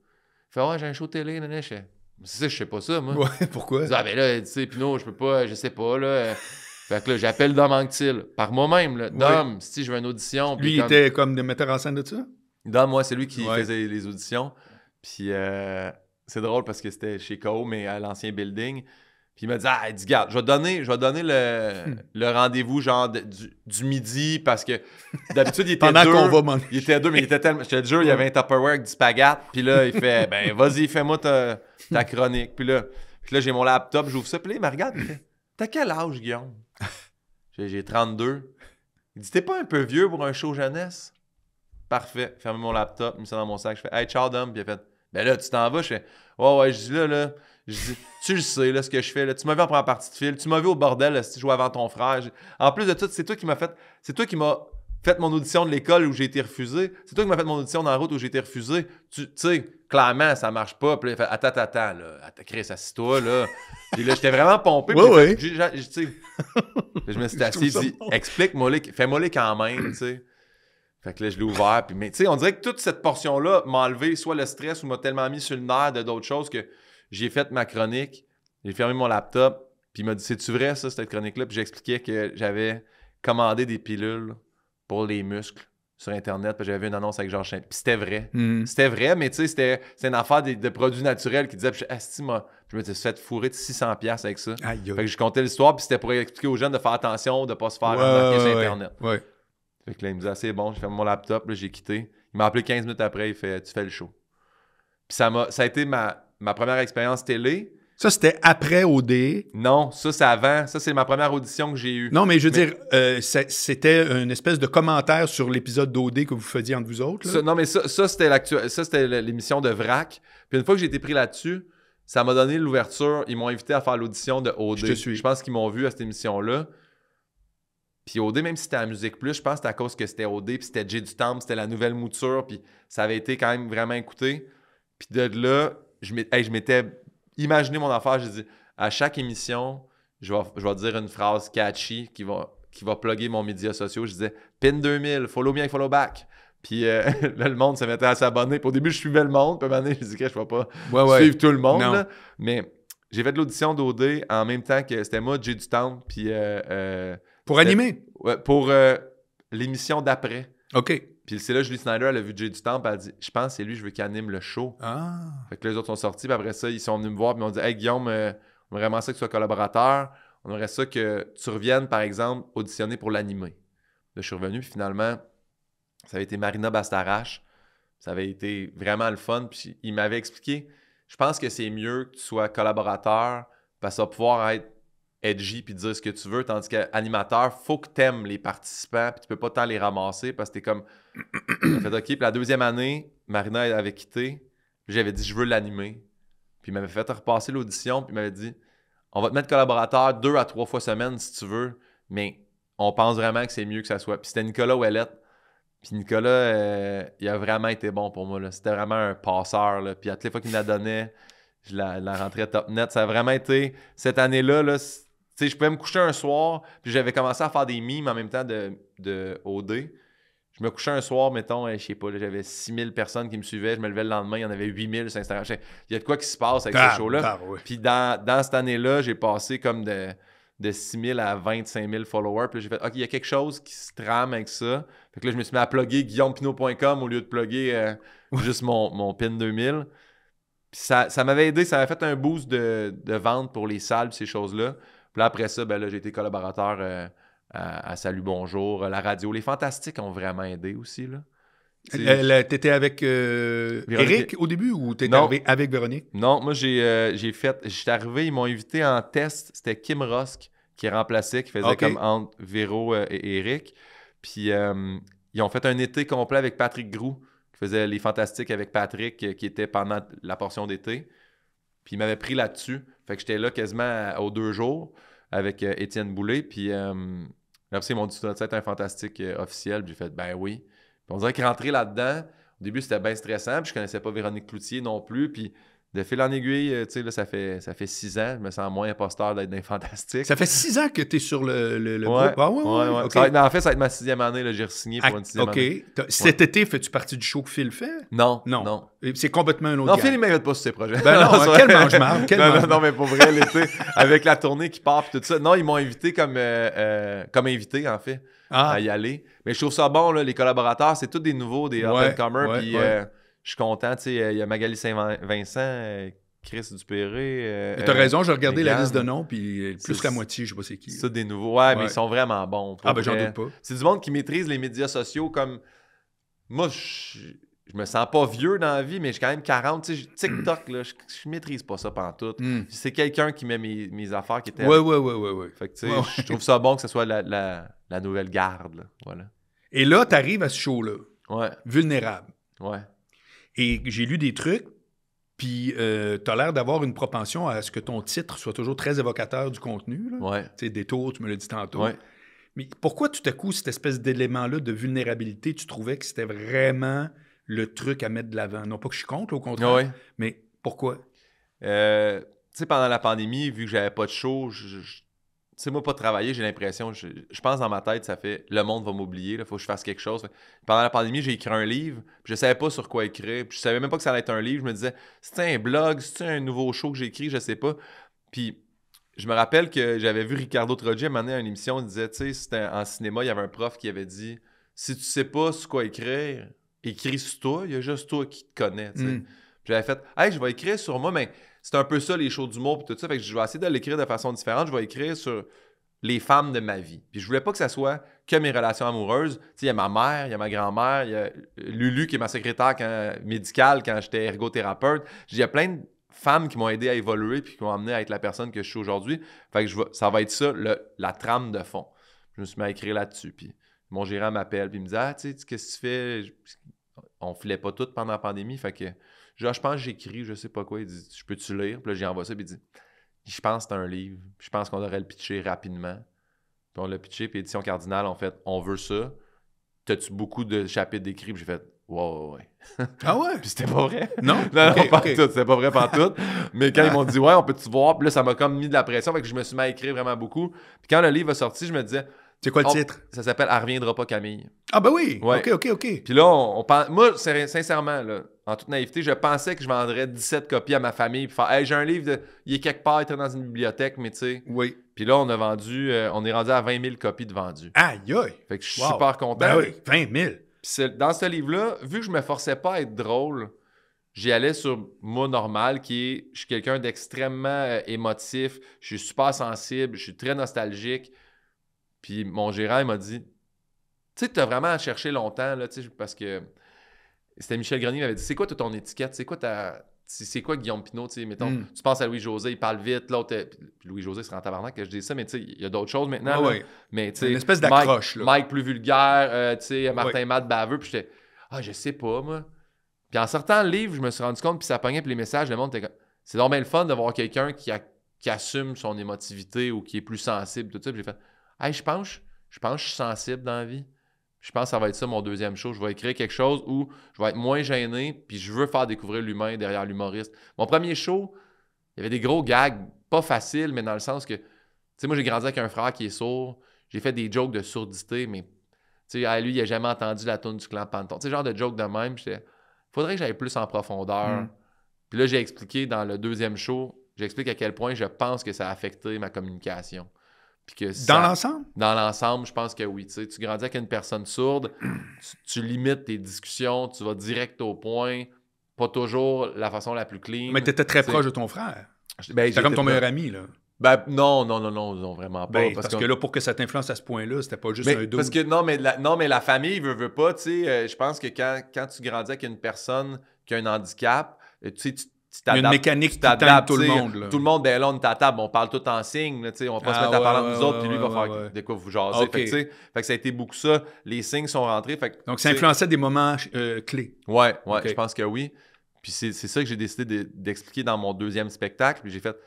Il fait, ouais, j'ai un show télé. Là, Je fais, sais, je sais pas ça, moi. Ouais, pourquoi? Ah, ben là, tu sais, Pino, je peux pas, je sais pas, là. fait que là, j'appelle Dom Anctil, par moi-même, là. Dom, si je veux une audition. Lui, il était comme des metteurs en scène de ça? Dom, moi, c'est lui qui faisait les auditions. Puis euh, c'est drôle parce que c'était chez Co, mais à l'ancien building. Puis il m'a dit, ah, dis garde, je vais donner, donner le, hmm. le rendez-vous genre du, du, midi parce que d'habitude, il était Pendant deux. qu'on va manger. Il était deux, mais il était tellement. Je te jure, il y avait un Tupperware avec du Puis là, il fait, ben, vas-y, fais-moi ta, hmm. chronique. Puis là, là j'ai mon laptop, j'ouvre ça. Puis là, il me regarde. Il fait, t'as quel âge, Guillaume? J'ai 32. Il dit, t'es pas un peu vieux pour un show jeunesse? Parfait. Ferme mon laptop, mis ça dans mon sac. Je fais, hey, ciao, Dom. Puis il fait, ben là, tu t'en vas. Je fais, ouais, ouais, je dis là, là. Je dis, tu le sais, là, ce que je fais, là. Tu m'as vu en première partie de fil, tu m'as vu au bordel, là, si tu jouais avant ton frère. En plus de tout, c'est toi qui m'as fait, c'est toi qui m'as fait mon audition de l'école où j'ai été refusé. C'est toi qui m'as fait mon audition dans la route où j'ai été refusé. Tu sais, clairement, ça marche pas. Puis là, attends, attends, là, attends, Chris, assis-toi, là. Puis là, j'étais vraiment pompé. Oui, oui. je me suis assis, dit, explique-moi, fais-moi les quand même, tu sais. Fait que là, je l'ai ouvert. Puis, mais tu sais, on dirait que toute cette portion-là m'a enlevé soit le stress ou m'a tellement mis sur le nerf de d'autres choses que j'ai fait ma chronique, j'ai fermé mon laptop, puis il m'a dit C'est-tu vrai, ça, cette chronique-là Puis j'expliquais que j'avais commandé des pilules pour les muscles sur Internet, puis j'avais vu une annonce avec Georges Puis c'était vrai. Mm-hmm. C'était vrai, mais tu sais, c'était, une affaire de, produits naturels qui disait Puis je, moi, je me suis fait fourrer de 600$ avec ça. je comptais l'histoire, puis c'était pour expliquer aux jeunes de faire attention, de ne pas se faire un remarquer sur Internet. Fait que là, il me disait C'est bon, j'ai fermé mon laptop, j'ai quitté. Il m'a appelé 15 minutes après, il fait Tu fais le show. Puis ça, ça a été ma, ma première expérience télé. Ça, c'était après OD. Non, ça, c'est avant. Ça, c'est ma première audition que j'ai eue. Non, mais je veux dire, euh, c'était une espèce de commentaire sur l'épisode d'OD que vous faisiez entre vous autres. non, mais ça, ça c'était l'émission de Vrac. Puis une fois que j'ai été pris là-dessus, ça m'a donné l'ouverture. Ils m'ont invité à faire l'audition de OD. Je, suis. je pense qu'ils m'ont vu à cette émission-là. Puis OD, même si c'était la Musique Plus, je pense que c'était à cause que c'était OD, puis c'était J du Temple, c'était la nouvelle mouture, puis ça avait été quand même vraiment écouté. Puis de là, je m'étais imaginé mon affaire. J'ai dit, à chaque émission, je vais, je dire une phrase catchy qui va, qui va plugger mon média social. Je disais, pin 2000, follow me follow back. Puis euh, là, le monde se mettait à s'abonner. au début, je suivais le monde. Puis à un je disais je ne vais pas suivre tout le monde. Mais j'ai fait de l'audition d'OD en même temps que c'était moi, j'ai temps Puis. Euh, euh, pour animer? pour l'émission d'après. OK. Puis c'est là que Julie Snyder, elle a vu j'ai du temps, elle a dit Je pense c'est lui, je veux qu'il anime le show. Ah. Fait que les autres sont sortis, puis après ça, ils sont venus me voir, puis on dit Hey Guillaume, euh, on aimerait vraiment ça que tu sois collaborateur. On aimerait ça que tu reviennes, par exemple, auditionner pour l'animer. Là, je suis revenu, finalement, ça avait été Marina Bastarache. Ça avait été vraiment le fun. Puis il m'avait expliqué Je pense que c'est mieux que tu sois collaborateur, parce ça va pouvoir être edgy puis dire ce que tu veux, tandis qu'animateur, faut que t'aimes les participants puis tu peux pas tant les ramasser parce que t'es comme... fait OK, puis la deuxième année, Marina avait quitté, j'avais dit « je veux l'animer ». Puis il m'avait fait repasser l'audition, puis il m'avait dit « on va te mettre collaborateur deux à trois fois semaine si tu veux, mais on pense vraiment que c'est mieux que ça soit ». Puis c'était Nicolas Ouellette. Puis Nicolas, euh, il a vraiment été bon pour moi. C'était vraiment un passeur. Là. Puis à toutes les fois qu'il me la donnait, je la, la rentrais top net. Ça a vraiment été... Cette année-là, là je pouvais me coucher un soir, puis j'avais commencé à faire des mimes en même temps de, OD. Je me couchais un soir, mettons, hein, je sais pas, j'avais 6000 personnes qui me suivaient. Je me levais le lendemain, il y en avait 8000 sur Instagram. Il y a de quoi qui se passe avec ce show-là. Puis dans, cette année-là, j'ai passé comme de, de 6000 à 25 000 followers. Puis j'ai fait, OK, il y a quelque chose qui se trame avec ça. Fait que là, je me suis mis à plugger guillaumepinot.com au lieu de plugger euh, juste mon, PIN 2000. Puis ça, ça m'avait aidé, ça m'avait fait un boost de, de vente pour les salles, ces choses-là. Puis après ça, ben j'ai été collaborateur euh, à, Salut Bonjour, euh, la radio. Les Fantastiques ont vraiment aidé aussi. Là. Euh, t'étais avec Éric Eric au début ou t'étais arrivé avec Véronique? Non, moi j'ai fait. J'étais arrivé, ils m'ont invité en test. C'était Kim Rosk qui remplaçait, qui faisait comme entre Véro et Eric. Puis ils ont fait un été complet avec Patrick Groux, qui faisait Les Fantastiques avec Patrick, qui était pendant la portion d'été. Puis ils m'avaient pris là-dessus. Fait que j'étais là quasiment aux deux jours avec euh, Étienne Boulay. Puis euh, là, ils m'ont dit un fantastique euh, officiel. Puis j'ai fait Ben oui. Puis on dirait que rentrer là-dedans, au début, c'était bien stressant. Puis je connaissais pas Véronique Cloutier non plus. Puis de fil en aiguille, euh, tu sais, là, ça fait, ça fait six ans, je me sens moins imposteur d'être dans Fantastique. Ça fait six ans que tu es sur le, le, le ouais, Ah ouais, ouais, en fait, ça va être ma sixième année, j'ai re-signé pour ah, une sixième OK. Cet été, fais-tu partie du show que Phil fait? Non, non. non. C'est complètement un autre Non, Phil, il mérite pas sur ses projets. Ben non, non hein, quel mangement! non, non, mais pour vrai, l'été, avec la tournée qui part et tout ça, non, ils m'ont invité comme, euh, euh, comme invité, en fait, ah. à y aller. Mais je trouve ça bon, là, les collaborateurs, c'est tous des nouveaux, des up and puis je suis content. Tu sais, euh, il y a Magali Saint-Vincent, euh, Chris Dupéré. tu euh, T'as raison, j'ai regardé la liste de noms, puis plus que la moitié, je sais pas c'est qui. Ça, des nouveaux. Ouais, mais ils sont vraiment bons. Ah, ben j'en doute pas. C'est du monde qui maîtrise les médias sociaux comme. Moi, je me sens pas vieux dans la vie, mais je suis quand même 40. sais, TikTok, là, je, maîtrise pas ça pantoute. Hmm. C'est quelqu'un qui met mes, affaires qui étaient. Ouais, ouais, ouais, ouais, Ouais. Fait que, tu sais, je trouve ça bon que ce soit la, nouvelle garde. Voilà. Et là, tu arrives à ce show-là. Ouais. Vulnérable. Ouais. Et j'ai lu des trucs, puis euh, t'as tu as l'air d'avoir une propension à ce que ton titre soit toujours très évocateur du contenu. Là. Ouais. Tu sais, détour, tu me l'as dit tantôt. Ouais. Mais pourquoi tu à coup, cette espèce d'élément-là de vulnérabilité, tu trouvais que c'était vraiment le truc à mettre de l'avant? Non pas que je suis contre, au contraire, mais pourquoi? Euh, tu sais, pendant la pandémie, vu que j'avais pas de show, je, c'est moi, pas travailler, j'ai l'impression, je, pense dans ma tête, ça fait le monde va m'oublier, il faut que je fasse quelque chose. Pendant la pandémie, j'ai écrit un livre, je savais pas sur quoi écrire, je savais même pas que ça allait être un livre. Je me disais, c'est un blog, c'est un nouveau show que j'écris, je sais pas. Puis je me rappelle que j'avais vu Ricardo Trogi à une émission, il disait, tu sais, en cinéma, il y avait un prof qui avait dit, si tu sais pas sur quoi écrire, écris sur toi, il y a juste toi qui te connais. Mm. J'avais fait, hey, je vais écrire sur moi, mais c'est un peu ça les shows d'humour et tout ça. Fait que je vais essayer de l'écrire de façon différente. Je vais écrire sur les femmes de ma vie. Puis je voulais pas que ça soit que mes relations amoureuses. Il y a ma mère, il y a ma grand-mère, il y a Lulu qui est ma secrétaire médicale quand j'étais ergothérapeute. Il y a plein de femmes qui m'ont aidé à évoluer puis qui m'ont amené à être la personne que je suis aujourd'hui. Fait que je, ça va être ça, le, la trame de fond. Je me suis mis à écrire là-dessus. mon gérant m'appelle puis me dit ah, tu qu'est-ce que tu fais On filait pas tout pendant la pandémie. Fait que Genre, je pense que j'écris, je sais pas quoi. Il dit Je peux-tu lire Puis là, j'y ça. Puis il dit Je pense que c'est un livre. je pense qu'on devrait le pitcher rapidement. Puis on l'a pitché. Puis Édition Cardinale, en fait, on veut ça. T'as-tu beaucoup de chapitres d'écrit Puis j'ai fait Ouais, ouais, ouais. ah ouais? Puis c'était pas vrai. Non? non, pas tout. C'était pas vrai, pas tout. Mais quand ils m'ont dit, ouais, on peut-tu voir? Puis là, ça m'a comme mis de la pression. Fait que je me suis mis à écrire vraiment beaucoup. Puis quand le livre est sorti, je me disais. C'est quoi le titre? Ça s'appelle Elle pas Camille. Ah, ben oui! Ok, ok, ok. Puis là, on, parle Moi, sincèrement, là, en toute naïveté, je pensais que je vendrais 17 copies à ma famille. Puis faire, j'ai un livre, il est quelque part, il est dans une bibliothèque, mais tu sais. Oui. Puis là, on a vendu, euh, on est rendu à 20 000 copies de vendues. Aïe, aïe. Fait que je suis super content. Ben oui, 20 000. dans ce livre-là, vu que je me forçais pas à être drôle, j'y allais sur moi normal, qui est, je suis quelqu'un d'extrêmement euh, émotif, je suis super sensible, je suis très nostalgique. Puis mon gérant, il m'a dit, tu sais, tu as vraiment à chercher longtemps, là, parce que c'était Michel Grenier qui m'avait dit C'est quoi ton étiquette C'est quoi C'est quoi Guillaume Pinot, tu hmm. tu penses à Louis-José, il parle vite, l'autre, euh, Louis-José serait rend tabarnak que je dis ça, mais tu sais, il y a d'autres choses maintenant. Ah mais une espèce d'accroche, Mike, plus vulgaire, euh, Martin Matt baveux, puis j'étais, ah, je sais pas, moi. Puis en sortant le livre, je me suis rendu compte, puis ça pognait, puis les messages, le monde était c'est normal le fun de voir quelqu'un qui, qui, assume son émotivité ou qui est plus sensible, tout ça, puis j'ai fait, hey, je pense, je pense que je suis sensible dans la vie. Je pense que ça va être ça mon deuxième show. Je vais écrire quelque chose où je vais être moins gêné, puis je veux faire découvrir l'humain derrière l'humoriste. Mon premier show, il y avait des gros gags, pas faciles, mais dans le sens que, tu sais, moi j'ai grandi avec un frère qui est sourd, j'ai fait des jokes de sourdité, mais, tu sais, lui, il n'a jamais entendu la tune du clan Panton. Tu sais, genre de joke de même, il faudrait que j'aille plus en profondeur. Mm. Puis là, j'ai expliqué dans le deuxième show, j'explique à quel point je pense que ça a affecté ma communication dans l'ensemble? Dans l'ensemble, je pense que oui. tu grandis avec une personne sourde, tu, limites tes discussions, tu vas direct au point, pas toujours la façon la plus clean. Mais tu étais très proche de ton frère. Ben, comme ton meilleur ami, là. Ben, non, non, non, non, non, vraiment pas. Ben, parce, que là, pour que ça t'influence à ce point-là, c'était pas juste un double. Parce que non, mais la, famille veut, veut pas, tu sais. Euh, je pense que quand, quand tu grandis avec une personne qui a un handicap, euh, tu sais, tu une mécanique qui tout le monde. Tout le monde, ben là, on est à table, on parle tout en signe, on va pas se ah, mettre à parler nous autres, puis lui, il va faire de quoi vous jaser. ça a été beaucoup ça. Les signes sont rentrés. Donc, ça influençait des moments euh, clés. Ouais, ouais, je pense que oui. Puis c'est ça que j'ai décidé d'expliquer dans mon deuxième spectacle. Puis j'ai fait,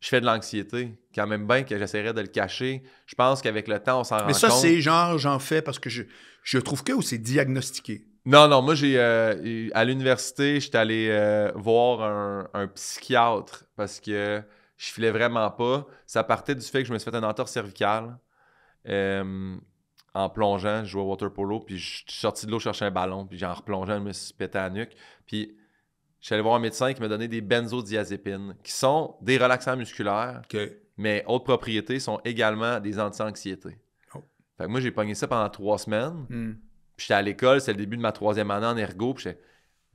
je fais de l'anxiété, quand même bien que j'essaierais de le cacher. Je pense qu'avec le temps, on s'en rend compte. Mais ça, c'est genre, j'en fais parce que je trouve que c'est diagnostiqué. Non, non, moi, j'ai euh, à l'université, j'étais allé euh, voir un, psychiatre parce que je filais vraiment pas. Ça partait du fait que je me suis fait un entorse cervicale euh, en plongeant. Je jouais au water polo, puis je suis sorti de l'eau chercher un ballon, puis en replongeant, je me suis pété la nuque. Puis je suis allé voir un médecin qui m'a donné des benzodiazépines, qui sont des relaxants musculaires, mais autres propriétés sont également des anti-anxiétés. Oh. Fait que moi, j'ai pogné ça pendant trois semaines. Hmm. J'étais à l'école, c'est le début de ma troisième année en ergo. Puis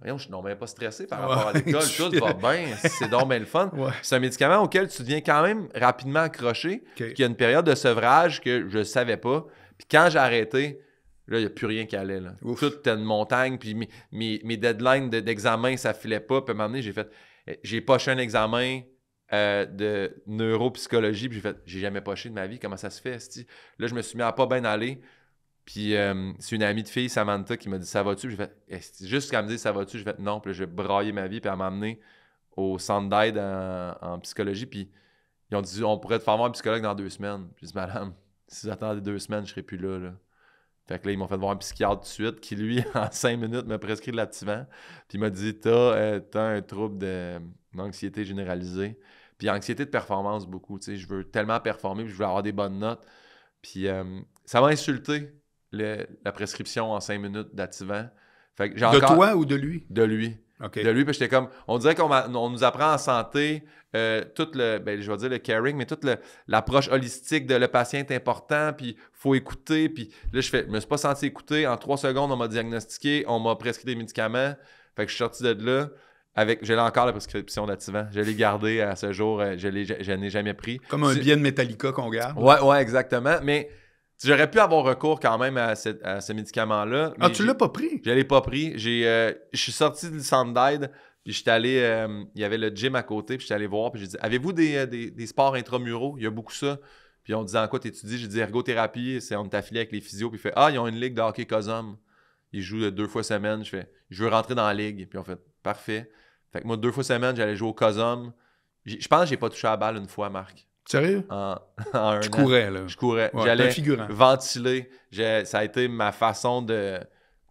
je suis non, pas stressé par rapport à l'école. Tout va bien. C'est donc le fun. C'est un médicament auquel tu deviens quand même rapidement accroché. Puis Il y a une période de sevrage que je ne savais pas. Puis quand j'ai arrêté, là, il n'y a plus rien qui allait. Là. Tout était une montagne. Puis mes, mes, deadlines d'examen, ça ne filait pas. Puis à un moment donné, j'ai fait eh, j'ai poché un examen. Euh, de neuropsychologie, puis j'ai fait, j'ai jamais poché de ma vie, comment ça se fait? Là, je me suis mis à pas bien aller. Puis euh, c'est une amie de fille, Samantha, qui m'a dit Ça va-tu J'ai fait Juste qu'elle me dit Ça va-tu je fait Non. Puis j'ai braillé ma vie. Puis elle m'a amené au centre d'aide en, psychologie. Puis ils ont dit On pourrait te faire voir un psychologue dans deux semaines. Puis dis dis Madame, si vous attendez deux semaines, je serai plus là. Fait que là, ils m'ont fait voir un psychiatre tout de suite qui, lui, en cinq minutes, m'a prescrit de l'activant. Puis il m'a dit T'as euh, un trouble d'anxiété généralisée. Puis anxiété de performance beaucoup. Tu sais, je veux tellement performer, puis je veux avoir des bonnes notes. Puis euh, ça m'a insulté la prescription en cinq minutes d'attivant. de toi ou de lui? De lui. De lui, puis j'étais comme, on dirait qu'on on nous apprend en santé euh, tout le, ben, je vais dire le caring, mais toute l'approche holistique de le patient est important, puis faut écouter, puis là, je fais, me suis pas senti écouter En trois secondes, on m'a diagnostiqué, on m'a prescrit des médicaments. Fait que je suis sorti de là avec, j'ai encore la prescription d'activant. Je l'ai gardée à ce jour, euh, je, je, je n'ai jamais pris. Comme un billet de Metallica qu'on garde. Oui, ouais, exactement. Mais J'aurais pu avoir recours quand même à, ce médicament-là. Ah, tu l'as pas pris? Je l'ai pas pris. J'ai, euh, je suis sorti du centre d'aide, puis j'étais allé, euh, il y avait le gym à côté, puis j'étais allé voir, puis j'ai dit Avez-vous euh, des, sports intramuraux? Il y a beaucoup ça. Puis on disait en quoi t'étudies? J'ai dit ergothérapie, c'est on est affilié avec les physios, puis il fait Ah, ils ont une ligue de hockey Cosum. Ils jouent deux fois semaine. Je fais Je veux rentrer dans la ligue. Puis on fait Parfait. Fait que moi, deux fois semaine, j'allais jouer au Cosum. Je pense que j'ai pas touché à la balle une fois, Marc. Sérieux? En, tu courais, là. Je courais. J'allais ventiler. Ça a été ma façon de,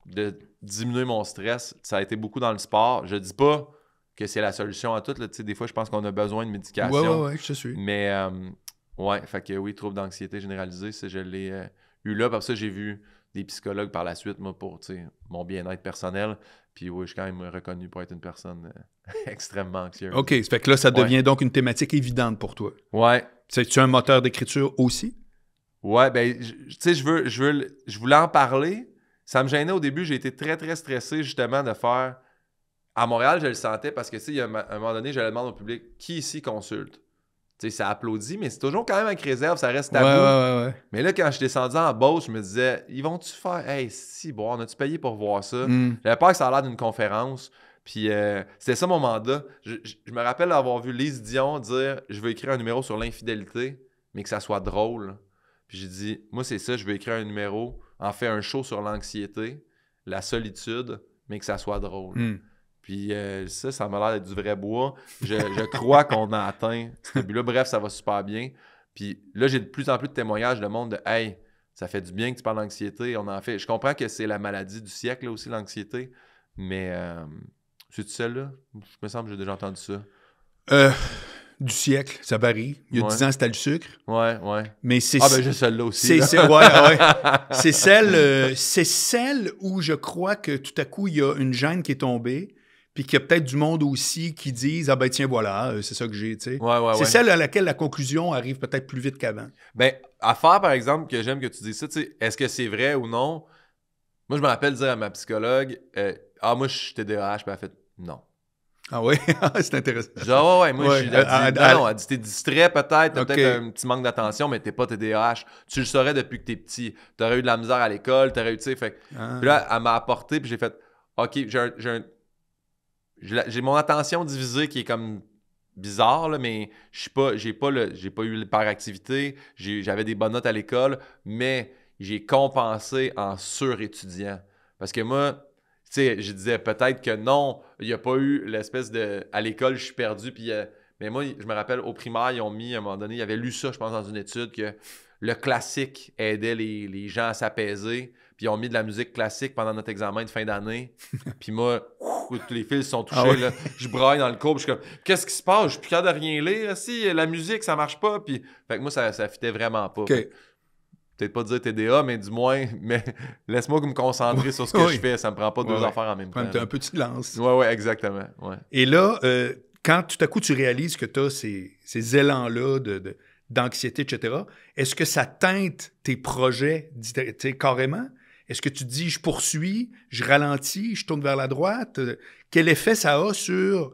de diminuer mon stress. Ça a été beaucoup dans le sport. Je dis pas que c'est la solution à tout. Des fois, je pense qu'on a besoin de médication. Ouais, ouais, oui, je suis. Mais, euh, ouais, fait que oui, trouble d'anxiété généralisée, je l'ai euh, eu là. Parce que j'ai vu des psychologues par la suite, moi, pour mon bien-être personnel. Puis oui, je suis quand même reconnu pour être une personne. Euh, extrêmement anxieux. OK, ça fait que là, ça devient donc une thématique évidente pour toi. Ouais. C'est-tu un moteur d'écriture aussi? Ouais, ben, tu sais, je veux, je je voulais en parler. Ça me gênait au début. J'ai été très, très stressé, justement, de faire. À Montréal, je le sentais parce que, tu sais, à un moment donné, je demande au public qui ici consulte. Tu sais, ça applaudit, mais c'est toujours quand même avec réserve, ça reste tabou. Ouais, ouais, ouais, mais là, quand je descendais en Beauce, je me disais, ils vont-tu faire, hey, si, bon, on a-tu payé pour voir ça? Hmm. J'avais peur que ça a l'air d'une conférence. Puis euh, c'était ça mon mandat. Je, me rappelle avoir vu Lise Dion dire Je veux écrire un numéro sur l'infidélité, mais que ça soit drôle. Puis j'ai dit Moi, c'est ça, je veux écrire un numéro, en faire un show sur l'anxiété, la solitude, mais que ça soit drôle. Hmm. Puis euh, ça, ça m'a l'air d'être du vrai bois. Je, crois qu'on a atteint là Bref, ça va super bien. Puis là, j'ai de plus en plus de témoignages de monde de Hey, ça fait du bien que tu parles d'anxiété. On en fait. Je comprends que c'est la maladie du siècle aussi, l'anxiété. Mais. Euh, c'est celle-là? Je me semble que j'ai déjà entendu ça. Euh, du siècle, ça varie. Il y a 10 ans, c'était le sucre. Ouais, ouais. Mais c'est ah, ben j'ai celle-là aussi. C'est, ouais, c'est, celle, euh, c'est celle où je crois que tout à coup, il y a une gêne qui est tombée, puis qu'il y a peut-être du monde aussi qui disent Ah ben tiens, voilà, euh, c'est ça que j'ai. tu sais. c'est celle à laquelle la conclusion arrive peut-être plus vite qu'avant. Ben, faire, par exemple, que j'aime que tu dises ça, est-ce que c'est vrai ou non? Moi, je me rappelle dire à ma psychologue euh, Ah, moi, je suis TDAH, puis elle fait non. Ah oui, ah, c'est intéressant. ouais, moi, je Elle dit, non, dit, t'es distrait peut-être, peut-être un petit manque d'attention, mais t'es pas TDAH. Tu le saurais depuis que t'es petit. T'aurais eu de la misère à l'école, t'aurais eu, tu sais. Fait... Ah. Puis là, elle m'a apporté, puis j'ai fait, OK, j'ai j'ai, mon attention divisée qui est comme bizarre, mais je suis pas, j'ai pas, le, j'ai pas eu l'hyperactivité, j'avais des bonnes notes à l'école, mais j'ai compensé en surétudiant. Parce que moi, tu sais, je disais peut-être que non, il n'y a pas eu l'espèce de à l'école, je suis perdu. Puis, euh, mais moi, je me rappelle au primaire, ils ont mis à un moment donné, ils avaient lu ça, je pense, dans une étude, que le classique aidait les, gens à s'apaiser. Puis ils ont mis de la musique classique pendant notre examen de fin d'année. puis moi, tous les fils sont ah touchés. Je braille dans le cours. je suis comme, qu'est-ce qui se passe? Je suis plus capable de rien lire. Si la musique, ça marche pas. Puis, fait que moi, ça, ne fitait vraiment pas peut-être pas dire TDA, mais du moins, mais laisse-moi me concentrer sur ce que je fais. Ça ne me prend pas deux affaires en même temps. Un petit lance. Oui, oui, exactement. Et là, euh, quand tout à coup tu réalises que tu as ces, élans-là de, d'anxiété, etc., est-ce que ça teinte tes projets carrément? Est-ce que tu te dis je poursuis, je ralentis, je tourne vers la droite? Euh, quel effet ça a sur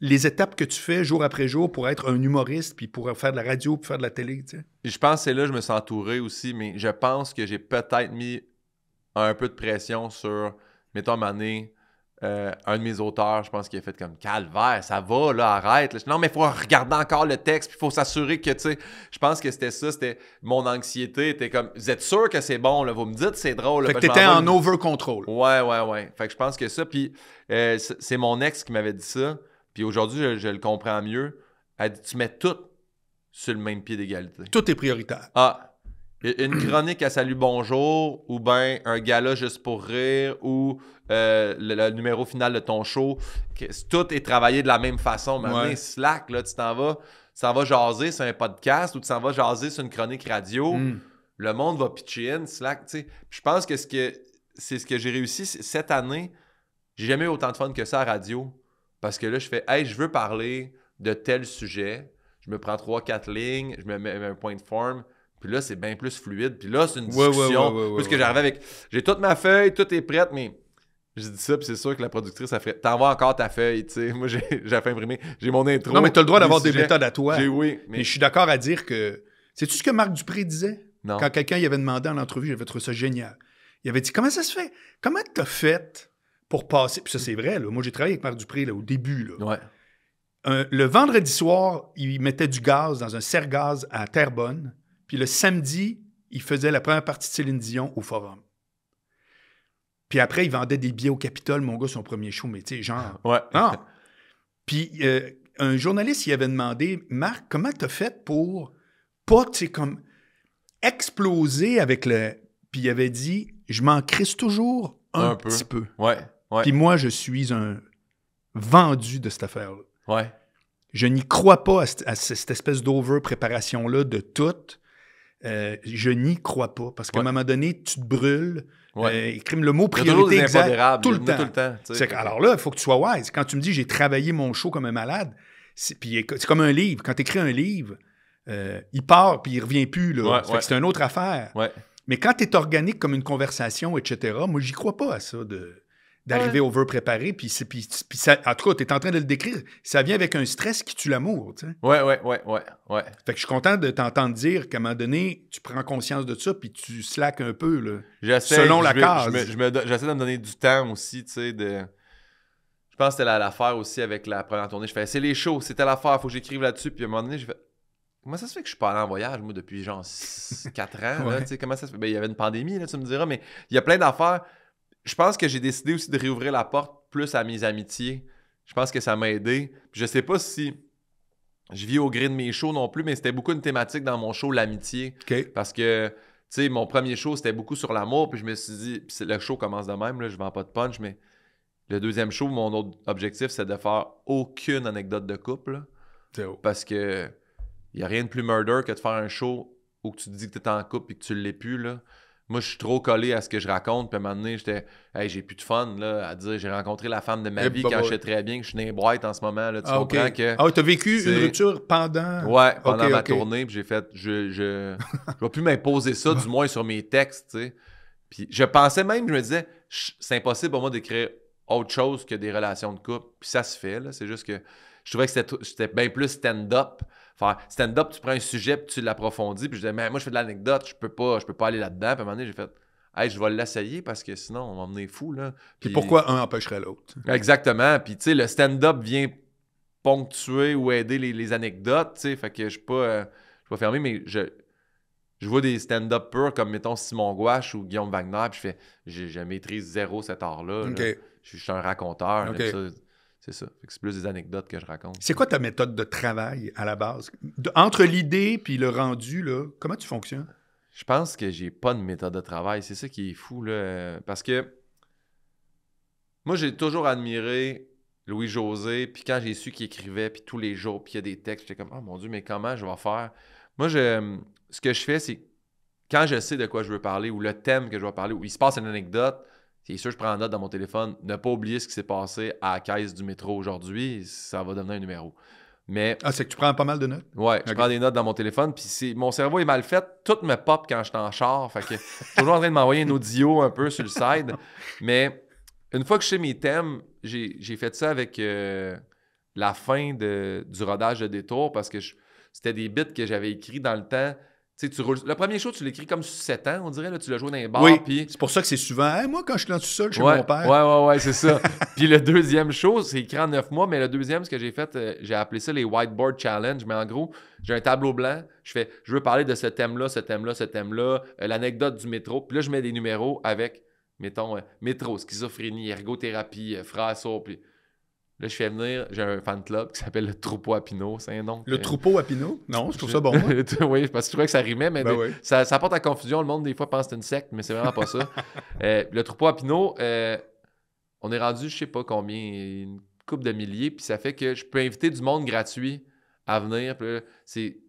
les étapes que tu fais jour après jour pour être un humoriste, puis pour faire de la radio, puis faire de la télé. Tu sais. Je pense que c'est là que je me suis entouré aussi, mais je pense que j'ai peut-être mis un peu de pression sur, mettons, Mané, euh, un de mes auteurs, je pense qu'il a fait comme calvaire, ça va, là, arrête. Non, mais il faut regarder encore le texte, puis il faut s'assurer que, tu sais, je pense que c'était ça, c'était mon anxiété. Était comme, vous êtes sûr que c'est bon, là, vous me dites c'est drôle. Là, fait que t'étais en, over control. Ouais, ouais, ouais. Fait que je pense que ça, puis euh, c'est mon ex qui m'avait dit ça. Puis aujourd'hui, je, le comprends mieux. Tu mets tout sur le même pied d'égalité. Tout est prioritaire. Ah, une chronique à Salut Bonjour, ou ben un gala juste pour rire, ou euh, le, numéro final de ton show. Tout est travaillé de la même façon. Maintenant, slack, là, tu t'en vas, tu t'en jaser sur un podcast ou tu t'en vas jaser sur une chronique radio. Hmm. Le monde va pitcher in, slack, tu sais. Je pense que, ce que c'est ce que j'ai réussi cette année. J'ai jamais eu autant de fun que ça à radio. Parce que là, je fais, hey, je veux parler de tel sujet. Je me prends trois, quatre lignes, je me mets un point de forme. Puis là, c'est bien plus fluide. Puis là, c'est une discussion. Ouais, que j'arrivais avec, j'ai toute ma feuille, tout est prêt. mais je dis ça, puis c'est sûr que la productrice, ça ferait. T'envoies encore ta feuille, tu sais. Moi, j'ai fait imprimer. J'ai mon intro. Non, mais t'as le droit d'avoir des méthodes à toi. Oui. Mais, je suis d'accord à dire que. C'est-tu ce que Marc Dupré disait? Non. Quand quelqu'un y avait demandé en entrevue, j'avais trouvé ça génial. Il avait dit Comment ça se fait? Comment t'as fait pour passer. Puis ça, c'est vrai. Là. Moi, j'ai travaillé avec Marc Dupré là, au début. le vendredi soir, il mettait du gaz dans un serre-gaz à Terrebonne. Puis le samedi, il faisait la première partie de Céline Dion au Forum. Puis après, il vendait des billets au Capitole, mon gars, son premier show, mais tu sais, genre. Ouais. Puis euh, un journaliste, il avait demandé Marc, comment t'as fait pour pas, tu comme exploser avec le. Puis il avait dit Je m'en crisse toujours un, petit peu. peu. Puis moi, je suis un vendu de cette affaire-là. Ouais. Je n'y crois pas à, cette espèce d'over-préparation-là de tout. Euh, je n'y crois pas. Parce qu'à un moment donné, tu te brûles. Ouais. Euh, le mot priorité exact, tout, le temps. tout le temps. alors là, il faut que tu sois wise. Quand tu me dis j'ai travaillé mon show comme un malade, c'est comme un livre. Quand tu écris un livre, euh, il part puis il revient plus. c'est une autre affaire. Mais quand tu es organique comme une conversation, etc., moi, j'y crois pas à ça. De d'arriver au vœu préparé. Puis, puis, puis ça, en tout cas, tu es en train de le décrire. Ça vient avec un stress qui tue l'amour. Tu sais. Ouais, ouais, ouais, ouais, ouais. Fait que je suis content de t'entendre dire qu'à un moment donné, tu prends conscience de ça, puis tu slacks un peu, là, selon la J'essaie je me, de me donner du temps aussi, tu sais, de. Je pense que c'était l'affaire aussi avec la première tournée. Je fais, c'est les shows, c'était l'affaire, faut que j'écrive là-dessus. Puis à un moment donné, je fais, Comment ça se fait que je suis pas allé en voyage, moi, depuis genre 4 ans? Là, Comment ça se fait? Ben, il y avait une pandémie, là, tu me diras, mais il y a plein d'affaires je pense que j'ai décidé aussi de réouvrir la porte plus à mes amitiés. Je pense que ça m'a aidé. je sais pas si je vis au gré de mes shows non plus, mais c'était beaucoup une thématique dans mon show, l'amitié. Parce que, tu sais, mon premier show, c'était beaucoup sur l'amour. Puis je me suis dit, le show commence de même, là, je vends pas de punch, mais le deuxième show, mon autre objectif, c'est de faire aucune anecdote de couple. Parce que il n'y a rien de plus murder que de faire un show où tu te dis que tu es en couple et que tu l'es plus. Là. Moi, je suis trop collé à ce que je raconte. Puis à un moment donné, j'étais, hey, j'ai plus de fun là, à dire, j'ai rencontré la femme de ma eh, vie qui bah, quand bah. très bien, que je suis né broite en ce moment. Là, tu ah, comprends que. Ah, t'as vécu une rupture pendant. Ouais, pendant ma tournée. Puis j'ai fait, je, je, je vais plus m'imposer ça, du moins sur mes textes, tu sais. Puis je pensais même, je me disais, c'est impossible pour moi d'écrire autre chose que des relations de couple. Puis ça se fait, là. C'est juste que je trouvais que c'était bien plus stand-up faire stand-up, tu prends un sujet, puis tu l'approfondis, puis je disais, mais moi, je fais de l'anecdote, je peux pas, je peux pas aller là-dedans. Puis à un moment donné, j'ai fait, je vais l'essayer parce que sinon, on va m'emmener fou, là. Puis, pourquoi un empêcherait l'autre? Exactement. Puis, tu sais, le stand-up vient ponctuer ou aider les, anecdotes, tu sais, fait que je suis pas, euh, je pas fermé, mais je, je vois des stand-up purs comme, mettons, Simon Gouache ou Guillaume Wagner, puis je fais, je, maîtrise zéro cet art-là. Je, suis un raconteur. OK. C'est ça. C'est plus des anecdotes que je raconte. C'est quoi ta méthode de travail à la base? entre l'idée puis le rendu, là, comment tu fonctionnes? Je pense que j'ai pas de méthode de travail. C'est ça qui est fou, Parce que moi, j'ai toujours admiré Louis-José. Puis quand j'ai su qu'il écrivait, puis tous les jours, puis il y a des textes, j'étais comme, oh mon Dieu, mais comment je vais faire? Moi, je, ce que je fais, c'est quand je sais de quoi je veux parler ou le thème que je veux parler ou il se passe une anecdote, c'est sûr, je prends note dans mon téléphone. Ne pas oublier ce qui s'est passé à la caisse du métro aujourd'hui, ça va devenir un numéro. Mais, ah, c'est que tu prends pas mal de notes? Ouais, je prends des notes dans mon téléphone. Puis si mon cerveau est mal fait, tout me pop quand je suis en char. Fait que je suis toujours en train de m'envoyer un audio un peu sur le side. Mais une fois que je sais mes thèmes, j'ai fait ça avec euh, la fin du rodage de détour parce que c'était des bits que j'avais écrits dans le temps tu roules... Le premier show, tu l'écris comme 7 ans, on dirait. Là, tu l'as joué dans les bars. Oui, C'est pour ça que c'est souvent. moi, quand je suis dans tout seul chez mon père. Ouais, ouais, ouais, c'est ça. puis le deuxième show, c'est écrit en 9 mois, mais le deuxième, ce que j'ai fait, euh, j'ai appelé ça les whiteboard challenge. Mais en gros, j'ai un tableau blanc. Je fais, je veux parler de ce thème-là, ce thème-là, ce thème-là, euh, l'anecdote du métro. Puis là, je mets des numéros avec, mettons, euh, métro, schizophrénie, ergothérapie, frère Puis Là, je fais venir, j'ai un fan club qui s'appelle le Troupeau à Pinot, c'est un nom. Le Troupeau à Pinot? Non, je trouve ça bon. oui, parce que je trouvais que ça rimait, mais ben ça, ça porte à confusion. Le monde, des fois, pense que c'est une secte, mais c'est vraiment pas ça. Euh, le Troupeau à Pinot, euh, on est rendu, je sais pas combien, une coupe de milliers, puis ça fait que je peux inviter du monde gratuit à venir.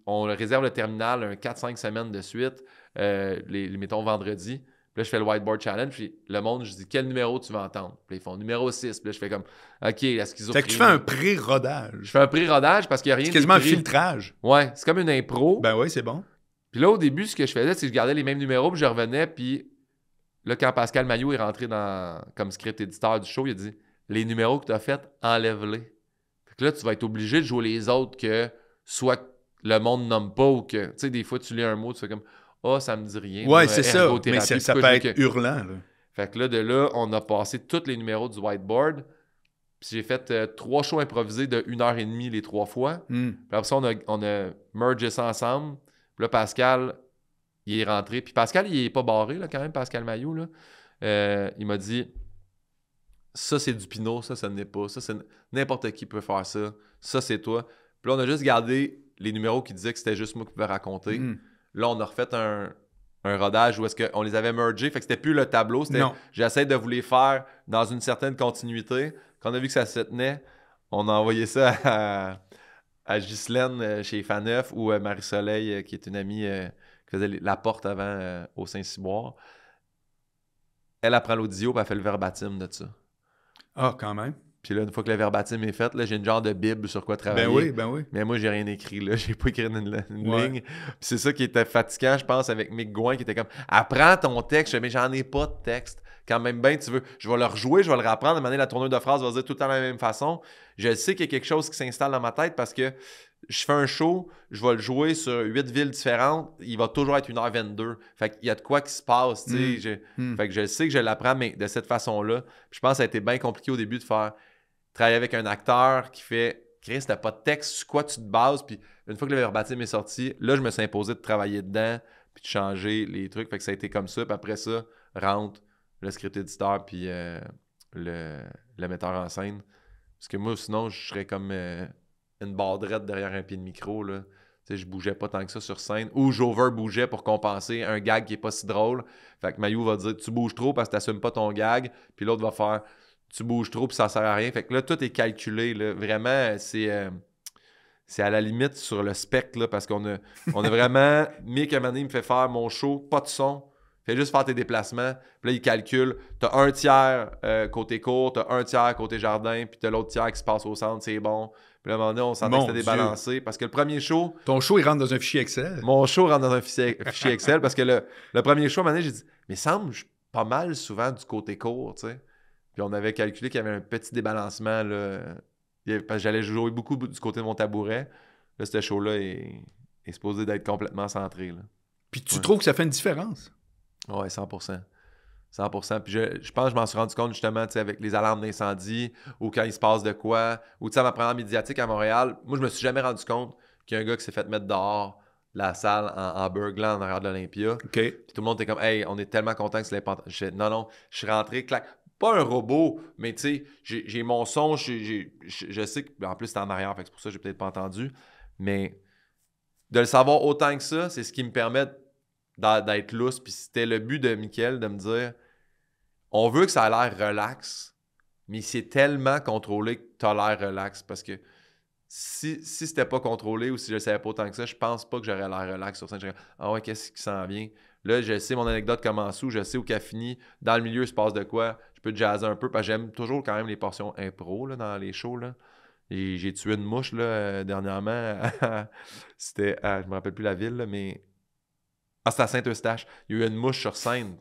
on réserve le terminal 4-5 semaines de suite, euh, les, les, mettons vendredi je fais le whiteboard challenge, puis le monde, je dis quel numéro tu vas entendre. Puis ils font numéro 6. Puis là, je fais comme OK, qu'ils ont Fait que tu fais un pré-rodage. Je fais un pré-rodage parce qu'il n'y a rien. C'est quasiment un filtrage. Ouais, c'est comme une impro. Ben oui, c'est bon. Puis là, au début, ce que je faisais, c'est que je gardais les mêmes numéros, puis je revenais, puis là, quand Pascal Maillot est rentré dans, comme script éditeur du show, il a dit Les numéros que tu as fait enlève-les. Fait que là, tu vas être obligé de jouer les autres que soit le monde nomme pas ou que, tu sais, des fois, tu lis un mot, tu fais comme oh, ça me dit rien. Ouais, c'est ça. Mais ça, peut être hurlant. Fait que là, de là, on a passé tous les numéros du whiteboard. Puis j'ai fait euh, trois shows improvisés de une heure et demie les trois fois. Hmm. Puis après ça, on a, on a mergé ça ensemble. Puis là, Pascal, il est rentré. Puis Pascal, il est pas barré, là, quand même, Pascal Maillot. Là. Euh, il m'a dit Ça, c'est du Pinot, ça, ça n'est pas. Ça, c'est n'importe qui peut faire ça. Ça, c'est toi. Puis là, on a juste gardé les numéros qui disaient que c'était juste moi qui pouvais raconter. Hmm. Là, on a refait un, rodage où est-ce qu'on les avait mergés. Fait que c'était plus le tableau. C'était j'essaie de vous les faire dans une certaine continuité. Quand on a vu que ça se tenait, on a envoyé ça à, à Ghislaine euh, chez Faneuf ou à euh, Marie-Soleil, euh, qui est une amie qui faisait la porte avant au Saint-Cyboire. Elle apprend l'audio et elle fait le verbatim de ça. Ah, quand même. Puis là, une fois que le verbatim est fait, j'ai une genre de bible sur quoi travailler. Ben oui, ben oui. Mais moi, j'ai rien écrit, là. J'ai pas écrit une, ligne. c'est ça qui était fatigant, je pense, avec Mick Gouin, qui était comme « Apprends ton texte. » Mais j'en ai pas de texte. Quand même bien, tu veux. Je vais le rejouer, je vais le rapprendre. À un moment donné, la tournure de phrase va se dire tout le temps de la même façon. Je sais qu'il y a quelque chose qui s'installe dans ma tête parce que je fais un show, je vais le jouer sur huit villes différentes, il va toujours être une heure 22 Fait qu'il y a de quoi qui se passe, tu sais. Hmm. Hmm. Fait que je sais que je l'apprends, mais de cette façon-là. Je pense que ça a été bien compliqué au début de faire travailler avec un acteur qui fait Chris, t'as pas de texte, sur quoi tu te bases. Puis une fois que le verbatim est sorti, là, je me suis imposé de travailler dedans, puis de changer les trucs. Fait que ça a été comme ça. Puis après ça, rentre le script éditeur, puis euh, le, metteur en scène. Parce que moi, sinon, je serais comme euh, une barderette derrière un pied de micro. Là. sais je bougeais pas tant que ça sur scène. Ou j'over bougeais pour compenser un gag qui est pas si drôle. Fait que Mayou va dire Tu bouges trop parce que t'assumes pas ton gag. Puis l'autre va faire tu bouges trop, puis ça sert à rien. Fait que là, tout est calculé. Vraiment, c'est. Euh, c'est à la limite sur le spectre, parce qu'on a, on a vraiment. Mick, à me fait faire mon show, pas de son. Fais juste faire tes déplacements. Puis là, il calcule. as un tiers euh, côté court, t'as un tiers côté jardin, puis t'as l'autre tiers qui se passe au centre, c'est bon. Puis là, à un moment donné, on s'en que c'était débalancé. Parce que le premier show. Ton show, il rentre dans un fichier Excel. Mon show rentre dans un fichier, Excel parce que le, premier show, à un moment donné, j'ai dit, mais semble, pas mal souvent du côté court, tu sais. Puis on avait calculé qu'il y avait un petit débalancement. Là, parce que j'allais jouer beaucoup du côté de mon tabouret. Là, ce show-là est, exposé d'être complètement centré. Là. Puis tu trouves que ça fait une différence? Ouais, 100 100 Puis je, pense que je m'en suis rendu compte justement avec les alarmes d'incendie ou quand il se passe de quoi. Ou tu ma en médiatique à Montréal, moi, je me suis jamais rendu compte qu'il y a un gars qui s'est fait mettre dehors la salle en, en burglant en arrière de l'Olympia. OK. Puis tout le monde était comme, hey, on est tellement content que c'est l'important. Non, non, je suis rentré, clac pas un robot, mais tu sais, j'ai mon son, je sais que. En plus, c'est en arrière, c'est pour ça que j'ai peut-être pas entendu. Mais de le savoir autant que ça, c'est ce qui me permet d'être lousse. Puis c'était le but de Mickaël de me dire on veut que ça a l'air relax, mais c'est tellement contrôlé que tu as l'air relax. Parce que si, si c'était pas contrôlé ou si je le savais pas autant que ça, je pense pas que j'aurais l'air relax sur Ah ouais, qu'est-ce qui s'en vient Là, je sais mon anecdote commence où, je sais où qu'elle finit. Dans le milieu, il se passe de quoi je peux jazzer un peu, parce que j'aime toujours quand même les portions impro là, dans les shows. j'ai tué une mouche là, euh, dernièrement. C'était à, je me rappelle plus la ville, mais. Ah, à Saint-Eustache. Il y a eu une mouche sur scène.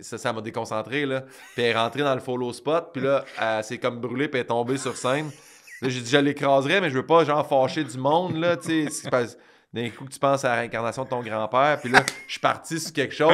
ça, m'a déconcentré, là. Puis elle est rentrée dans le follow spot, puis là, elle s'est comme brûlée, puis elle est tombée sur scène. j'ai dit, je l'écraserais, mais je veux pas, genre, fâcher du monde, là, d'un coup, tu penses à la réincarnation de ton grand-père, puis là, je suis parti sur quelque chose,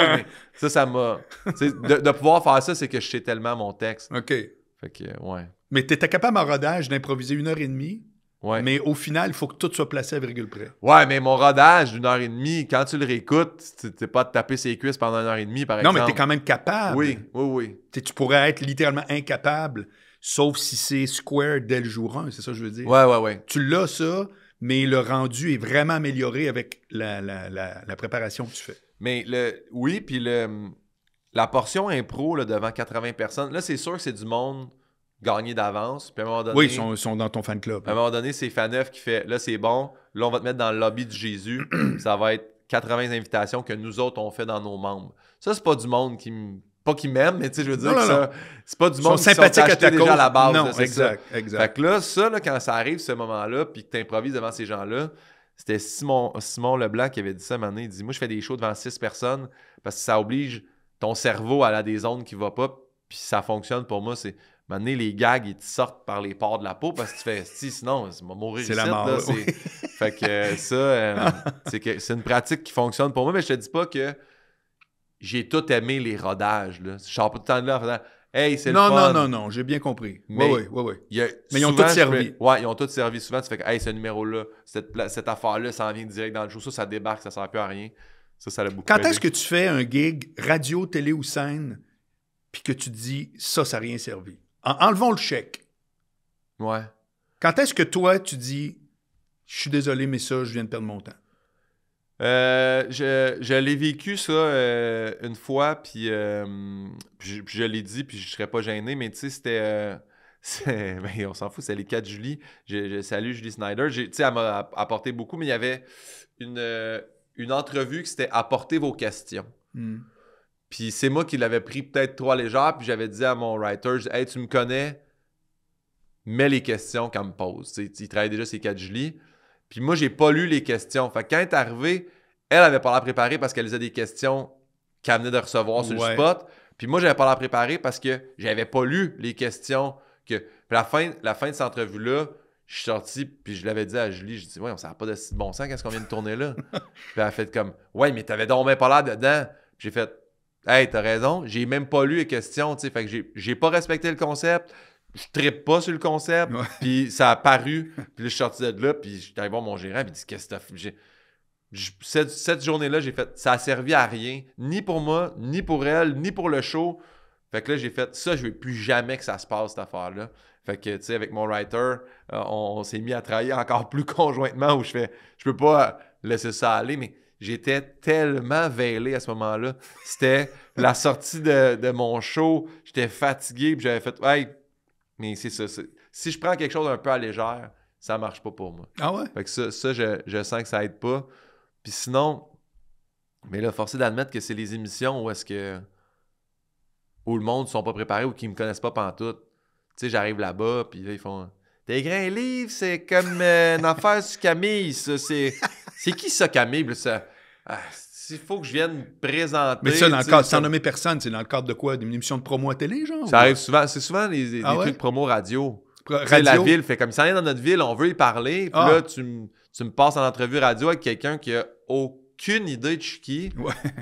ça, ça m'a. De, pouvoir faire ça, c'est que je sais tellement mon texte. OK. Fait que, euh, ouais. Mais tu étais capable en rodage d'improviser une heure et demie. Ouais. Mais au final, il faut que tout soit placé à virgule près. Ouais, mais mon rodage d'une heure et demie, quand tu le réécoutes, t'es pas de taper ses cuisses pendant une heure et demie, par exemple. Non, mais t'es quand même capable. Oui, oui, oui. tu pourrais être littéralement incapable, sauf si c'est square dès le jour 1, c'est ça que je veux dire. Ouais, ouais, ouais. Tu l'as, ça, mais le rendu est vraiment amélioré avec la, préparation que tu fais. Mais le, oui, puis le, la portion impro là, devant 80 personnes, là, c'est sûr que c'est du monde gagné d'avance. à donné. Oui, ils sont, dans ton fan club. À un moment donné, c'est Faneuf qui fait là, c'est bon, là, on va te mettre dans le lobby de Jésus. ça va être 80 invitations que nous autres, on fait dans nos membres. Ça, c'est pas du monde qui me pas qu'ils m'aiment, mais tu sais, je veux dire, c'est pas du monde qui sont as déjà à la base. Non, exact, ça. exact. Fait que là, ça, quand ça arrive, ce moment-là, puis que tu improvises devant ces gens-là, c'était Simon, Simon Leblanc qui avait dit ça à Il dit Moi, je fais des shows devant six personnes parce que ça oblige ton cerveau à la des zones qui ne va pas, puis ça fonctionne pour moi. C'est maintenant les gags, ils te sortent par les pores de la peau parce que tu fais si, sinon, ça va mourir. C'est la fait que ça, euh, c'est une pratique qui fonctionne pour moi, mais je te dis pas que j'ai tout aimé les rodages. Là. Je sors pas tout le temps de là en faisant Hey, c'est le non, fun. Non, non, non, j'ai bien compris. Mais, oui, oui, oui. mais ils ont tout servi. ouais, ils ont tout servi. Souvent, tu fais que, hey, ce numéro-là, cette, cette affaire-là, ça en vient direct dans le show. Ça, ça débarque, ça ne sert plus à rien. Ça, ça le beaucoup Quand est-ce que tu fais un gig radio, télé ou scène, puis que tu dis ça, ça n'a rien servi? En, enlevons le chèque. Ouais. Quand est-ce que toi, tu dis je suis désolé, mais ça, je viens de perdre mon temps? Euh, je, l'ai vécu ça euh, une fois, euh, puis, je, l'ai dit, puis je serais pas gêné, mais tu sais, c'était. Ben, on s'en fout, c'est les 4 Julie. Je, Julie Snyder. Tu sais, elle m'a apporté beaucoup, mais il y avait une, une entrevue qui c'était apporter vos questions. Hmm. Puis c'est moi qui l'avais pris peut-être trois légères, puis j'avais dit à mon writer Hey, tu me connais, mets les questions qu'elle me pose. il travaille déjà ces 4 Julie. Puis moi, j'ai pas lu les questions. Fait que quand elle est arrivée, elle avait pas l'air préparée parce qu'elle faisait des questions qu'elle venait de recevoir sur le spot. Puis moi, j'avais pas l'air préparée parce que j'avais pas lu les questions que. Puis la fin, la fin de cette entrevue-là, je suis sorti, puis je l'avais dit à Julie, je dis Ouais, on s'en pas de bon sens, qu'est-ce qu'on vient de tourner là? puis elle a fait comme Ouais, mais t'avais donc même pas l'air dedans. J'ai fait Hey, t'as raison, j'ai même pas lu les questions, tu sais, fait que j'ai pas respecté le concept, je trippe pas sur le concept. Puis ça a paru. Puis je suis sorti de là, puis j'étais allé voir mon gérant, puis il dit Qu'est-ce que t'as fait Cette, journée-là, j'ai fait Ça a servi à rien, ni pour moi, ni pour elle, ni pour le show. Fait que là, j'ai fait ça, je veux plus jamais que ça se passe, cette affaire-là. Fait que, tu sais, avec mon writer, euh, on, s'est mis à travailler encore plus conjointement où je fais, je peux pas laisser ça aller, mais j'étais tellement veillé à ce moment-là. C'était la sortie de, de mon show, j'étais fatigué, puis j'avais fait, hey, mais c'est ça. Si je prends quelque chose un peu à légère, ça marche pas pour moi. Ah ouais? Fait que ça, ça je, sens que ça aide pas. Puis sinon, mais là, forcé d'admettre que c'est les émissions où est-ce que. où le monde sont pas préparés ou qui me connaissent pas pantoute. Tu sais, j'arrive là-bas, puis là, ils font. Tes grains un livre, c'est comme euh, une affaire sur Camille, ça. C'est qui ça, Camille? ça. Ah, s'il faut que je vienne me présenter. Mais ça, dans le cadre, sans nommer personne, c'est dans le cadre de quoi D'une émission de promo à télé, genre Ça arrive souvent. C'est souvent les, ah trucs promo radio. La ville fait comme ça, rien dans notre ville, on veut y parler. Puis ah. là, tu me passes en entrevue radio avec quelqu'un qui a aucune idée de qui.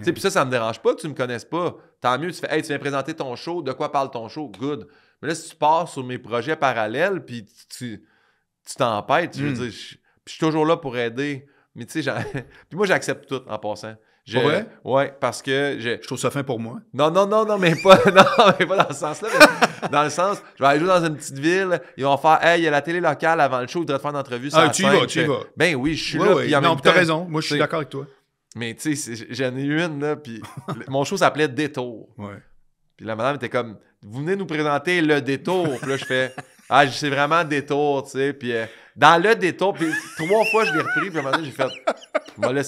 Puis ça, ça me dérange pas que tu me connaisses pas. Tant mieux, tu fais, hey, tu viens présenter ton show, de quoi parle ton show Good. Mais là, si tu pars sur mes projets parallèles, puis tu t'empêtes, tu, hmm. je suis toujours là pour aider. Mais tu sais, puis moi, j'accepte tout en passant ouais? ouais, parce que je... je trouve ça fin pour moi. Non, non, non, non, mais pas, non, mais pas dans ce sens-là. dans le sens, je vais aller jouer dans une petite ville, ils vont faire, hey, il y a la télé locale avant le show, tu voudrais te faire une entrevue. Ah, tu y vas, tu y vas. Ben oui, je suis là. Ouais. Puis en non, t'as raison, moi je suis d'accord avec toi. Mais tu sais, j'en ai une, là, puis mon show s'appelait Détour. Ouais. Puis la madame était comme, vous venez nous présenter le détour. puis là, je fais, ah, c'est vraiment Détour, tu sais. Puis. Euh, dans le détour, puis trois fois, je l'ai repris, puis à un moment donné, j'ai fait, moi, aller.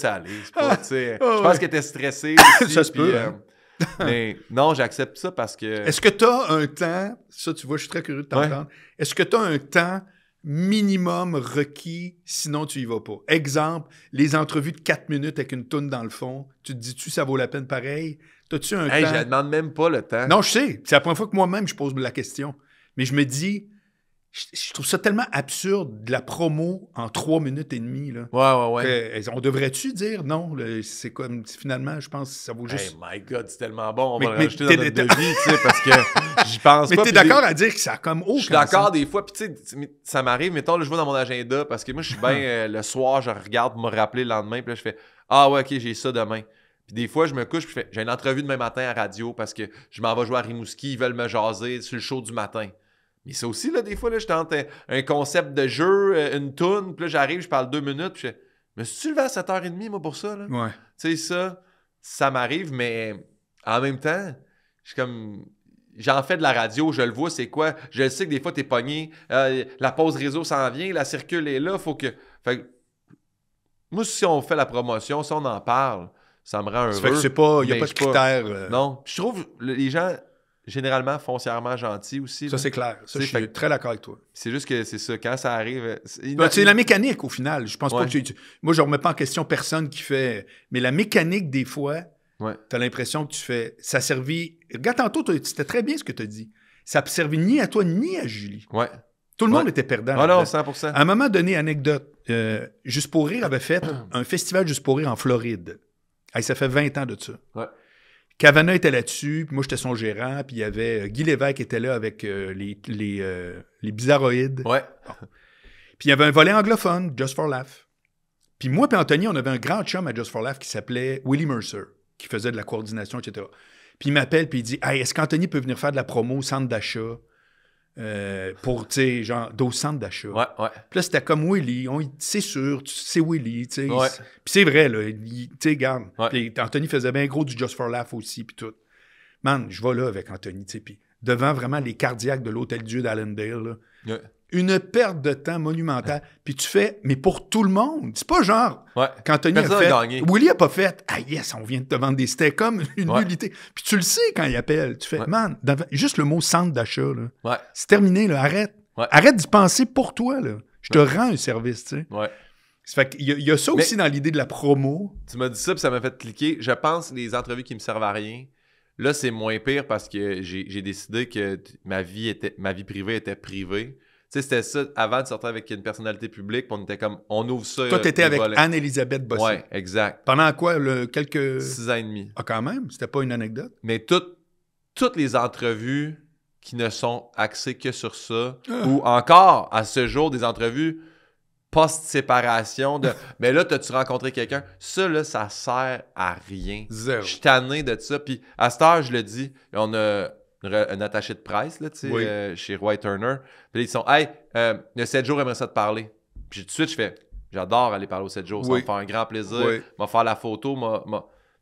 Ah, je pense que était stressé Aussi, ça se peut. Euh, hein. mais non, j'accepte ça parce que. Est-ce que tu as un temps, ça, tu vois, je suis très curieux de t'entendre. Est-ce que tu as un temps minimum requis, sinon tu y vas pas? Exemple, les entrevues de quatre minutes avec une toune dans le fond, tu te dis-tu ça vaut la peine pareil? T'as-tu un temps? Je ne demande même pas le temps. Non, je sais. C'est la première fois que moi-même je pose la question. Mais je me dis, je trouve ça tellement absurde de la promo en trois minutes et demie. Là. Ouais, ouais, ouais. on devrait-tu dire non? C'est comme finalement, je pense que ça vaut juste. my God, c'est tellement bon. On va le rajouter dans notre devis, tu sais, parce que j'y pense pas. Mais t'es d'accord à dire que ça a comme haut. Je suis d'accord des fois, puis tu sais, ça m'arrive, mettons, là, je vois dans mon agenda, parce que moi, je suis bien euh, le soir, je regarde me rappeler le lendemain, puis là, je fais Ah ouais, ok, j'ai ça demain. Puis des fois, je me couche, J'ai une entrevue demain matin à radio parce que je m'en vais jouer à Rimouski, ils veulent me jaser sur le show du matin. Mais ça aussi, là, des fois, je tente un, concept de jeu, euh, une toune, puis là, j'arrive, je parle deux minutes, puis je me suis levé à 7h30, moi, pour ça, là. Tu sais, ça, ça m'arrive, mais en même temps, je comme j'en fais de la radio, je le vois, c'est quoi. Je sais que des fois, t'es pogné. Euh, la pause réseau s'en vient, la circule est là, faut que. Fait moi, si on fait la promotion, si on en parle, ça me rend un Ça fait que c'est pas. Il n'y a pas de critères. Euh. Non. Je trouve les gens généralement foncièrement gentil aussi. Ça, c'est clair. Ça, je suis très d'accord avec toi. C'est juste que c'est ça, quand ça arrive. Euh, ben, c'est la mécanique au final. Je pense pas que Moi, je remets pas en question personne qui fait. Mais la mécanique, des fois, tu as l'impression que tu fais. Ça servit. Regarde, tantôt, c'était très bien ce que tu as dit. Ça ne servit ni à toi ni à Julie. Ouais. Tout le monde était perdant. Ah 100%. À un moment donné, anecdote, euh, Juste pour rire avait fait un festival Juste pour rire en Floride. ça fait 20 ans de ça. Cavana était là-dessus, puis moi j'étais son gérant, puis il y avait euh, Guy qui était là avec euh, euh, les, bizarroïdes. Ouais. Puis il y avait un volet anglophone, Just for Laugh. Puis moi et Anthony, on avait un grand chum à Just for Laugh qui s'appelait Willie Mercer, qui faisait de la coordination, etc. Puis il m'appelle, puis il dit Est-ce qu'Anthony peut venir faire de la promo au centre d'achat euh, pour, tu sais, genre, d'au centre d'achat. Ouais, ouais. Puis là, c'était comme Willy, c'est sûr, c'est Willy, tu sais. Ouais. Puis c'est vrai, là, tu sais, regarde. Puis Anthony faisait bien gros du Just for Laugh aussi, puis tout. Man, je vais là avec Anthony, tu sais, puis devant vraiment les cardiaques de l'Hôtel Dieu d'Allendale, là une perte de temps monumentale. Puis tu fais, mais pour tout le monde. C'est pas genre, quand Tony a fait. A Willy a pas fait, ah yes, on vient de te vendre des steaks comme une nullité. Puis tu le sais quand il appelle. Tu fais, man, juste le mot centre d'achat, C'est terminé, arrête. Arrête d'y penser pour toi, Je te rends un service, tu sais. fait il, y a, ça aussi dans l'idée de la promo. Tu m'as dit ça, puis ça m'a fait cliquer. Je pense les entrevues qui me servent à rien. Là, c'est moins pire parce que j'ai décidé que ma vie, était, ma vie privée était privée. Tu sais, c'était ça. Avant de sortir avec une personnalité publique, on était comme, on ouvre ça. Toi, t'étais avec Anne-Elisabeth Bossy. Ouais, exact. Pendant quoi? Le, quelques. Six ans et demi. Ah, quand même, c'était pas une anecdote. Mais toutes, toutes les entrevues qui ne sont axées que sur ça, ah. ou encore, à ce jour, des entrevues post-séparation de mais là t'as-tu rencontré quelqu'un ça là ça sert à rien Zéro. je suis tanné de ça puis à cette heure je le dis on a un attaché de presse euh, chez Roy Turner. Puis ils sont Hey, euh, le 7 jours aimerait ça te parler. Puis tout de suite, je fais J'adore aller parler au 7 jours. Ça me fait un grand plaisir. Oui. M'a faire la photo.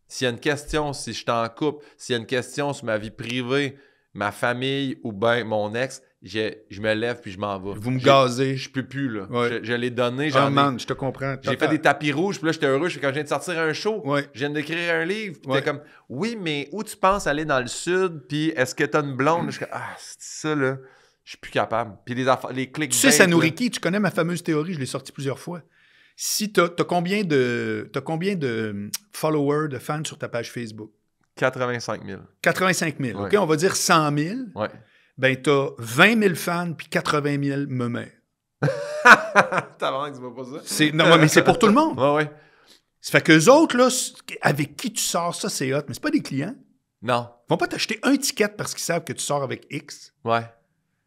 S'il y a une question, si je t'en coupe, s'il y a une question sur ma vie privée, ma famille ou ben mon ex, je me lève puis je m'en vais. Vous me gazez. Je peux plus, là. Je, l'ai donné. J'en ah, je te comprends. J'ai fait des tapis rouges, puis là, j'étais heureux. quand je viens de sortir un show, je viens d'écrire un livre. Puis t'es comme, oui, mais où tu penses aller dans le sud, puis est-ce que t'as une blonde? Je suis ah, c'est ça, là. Je suis plus capable. Puis les, les clics. Tu sais, ça nourrit qui? Tu connais ma fameuse théorie, je l'ai sortie plusieurs fois. Si t'as as combien, de, combien de hum, followers, de fans sur ta page Facebook? 85 000. 85 000, OK? On va dire 100 000. Ouais ben, t'as 20 000 fans puis 80 000 as T'as que tu vois pas ça? C'est, non, mais c'est pour tout le monde. Ouais, ouais. Ça fait qu'eux autres, là, avec qui tu sors ça, c'est hot, mais c'est pas des clients. Non. Ils vont pas t'acheter un ticket parce qu'ils savent que tu sors avec X. Ouais.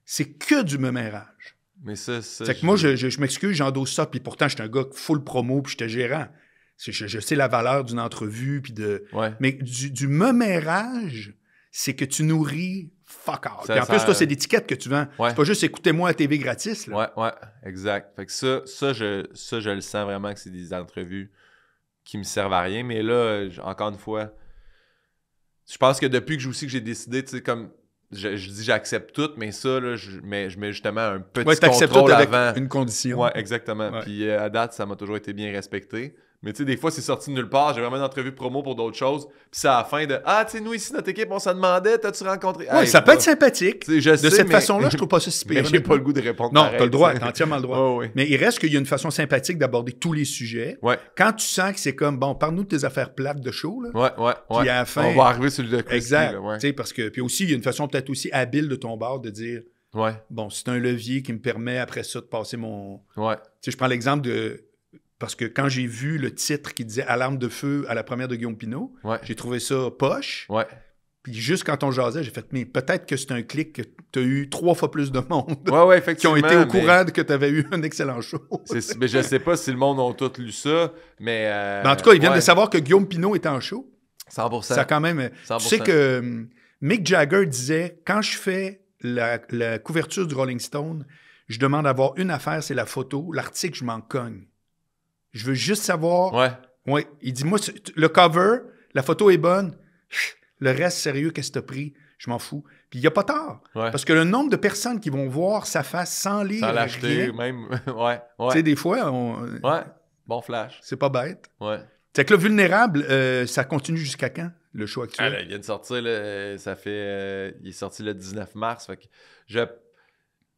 C'est que du mémérage. Mais ça, c'est... C'est que moi, je, m'excuse, j'endosse ça, puis pourtant, j'étais un gars full promo, puis j'étais gérant. Je, sais la valeur d'une entrevue, puis de. Ouais. Mais du, du c'est que tu nourris fuck out. en plus, toi, c'est euh, l'étiquette que tu vends. C'est pas juste écoutez-moi à TV gratis. Ouais, ouais, exact. Fait que ça, ça, je, je le sens vraiment que c'est des entrevues qui me servent à rien. Mais là, encore une fois, je pense que depuis que j'ai aussi que j'ai décidé, tu sais, comme je, dis j'accepte tout, mais ça, je, mets, je mets justement un petit ouais, contrôle tout avec avant. Une condition. Ouais, exactement. Puis euh, à date, ça m'a toujours été bien respecté. Mais tu sais, des fois, c'est sorti de nulle part. J'ai vraiment une entrevue promo pour d'autres choses. Puis c'est à la fin de Ah, tu sais, nous ici, notre équipe, on s'en demandait, t'as-tu rencontré. Oui, ça peut être sympathique. Je de cette façon-là, je trouve pas ça si j'ai pas le goût de répondre. Non, t'as le droit, t'as entièrement le droit. Mais il reste qu'il y a une façon sympathique d'aborder tous les sujets. Ouais. Quand tu sens que c'est comme Bon, parle-nous de tes affaires plates de show. Là, ouais, ouais. Puis à la fin. On va arriver sur le Exact. tu sais parce que, puis aussi, il y a une façon peut-être aussi habile de ton bord de dire Ouais. Bon, c'est un levier qui me permet après ça de passer mon. Ouais. Tu sais, je prends l'exemple de parce que quand j'ai vu le titre qui disait Alarme de feu à la première de Guillaume Pinot, j'ai trouvé ça poche. Puis juste quand on jasait, j'ai fait, mais peut-être que c'est un clic que tu as eu trois fois plus de monde qui ont été au courant que tu avais eu un excellent show. mais je sais pas si le monde a tout lu ça, mais. Euh, en tout cas, ils viennent de savoir que Guillaume Pinot est en show. 100%. Ça quand même. 100%. Euh, tu sais que euh, Mick Jagger disait quand je fais la, couverture du Rolling Stone, je demande à avoir une affaire, c'est la photo. L'article, je m'en cogne. Je veux juste savoir. Ouais. Ouais. Il dit, moi, le cover, la photo est bonne. Le reste, sérieux, qu'est-ce que t'as pris? Je m'en fous. Puis il n'y a pas tard. Ouais. Parce que le nombre de personnes qui vont voir sa face sans lire. Sans l'acheter, même. ouais. ouais. Tu sais, des fois, on. Ouais. Bon flash. C'est pas bête. Ouais. C'est que le vulnérable, euh, ça continue jusqu'à quand, le show actuel? Ah, il vient de sortir, ça fait. Euh, il est sorti le 19 mars. Fait que je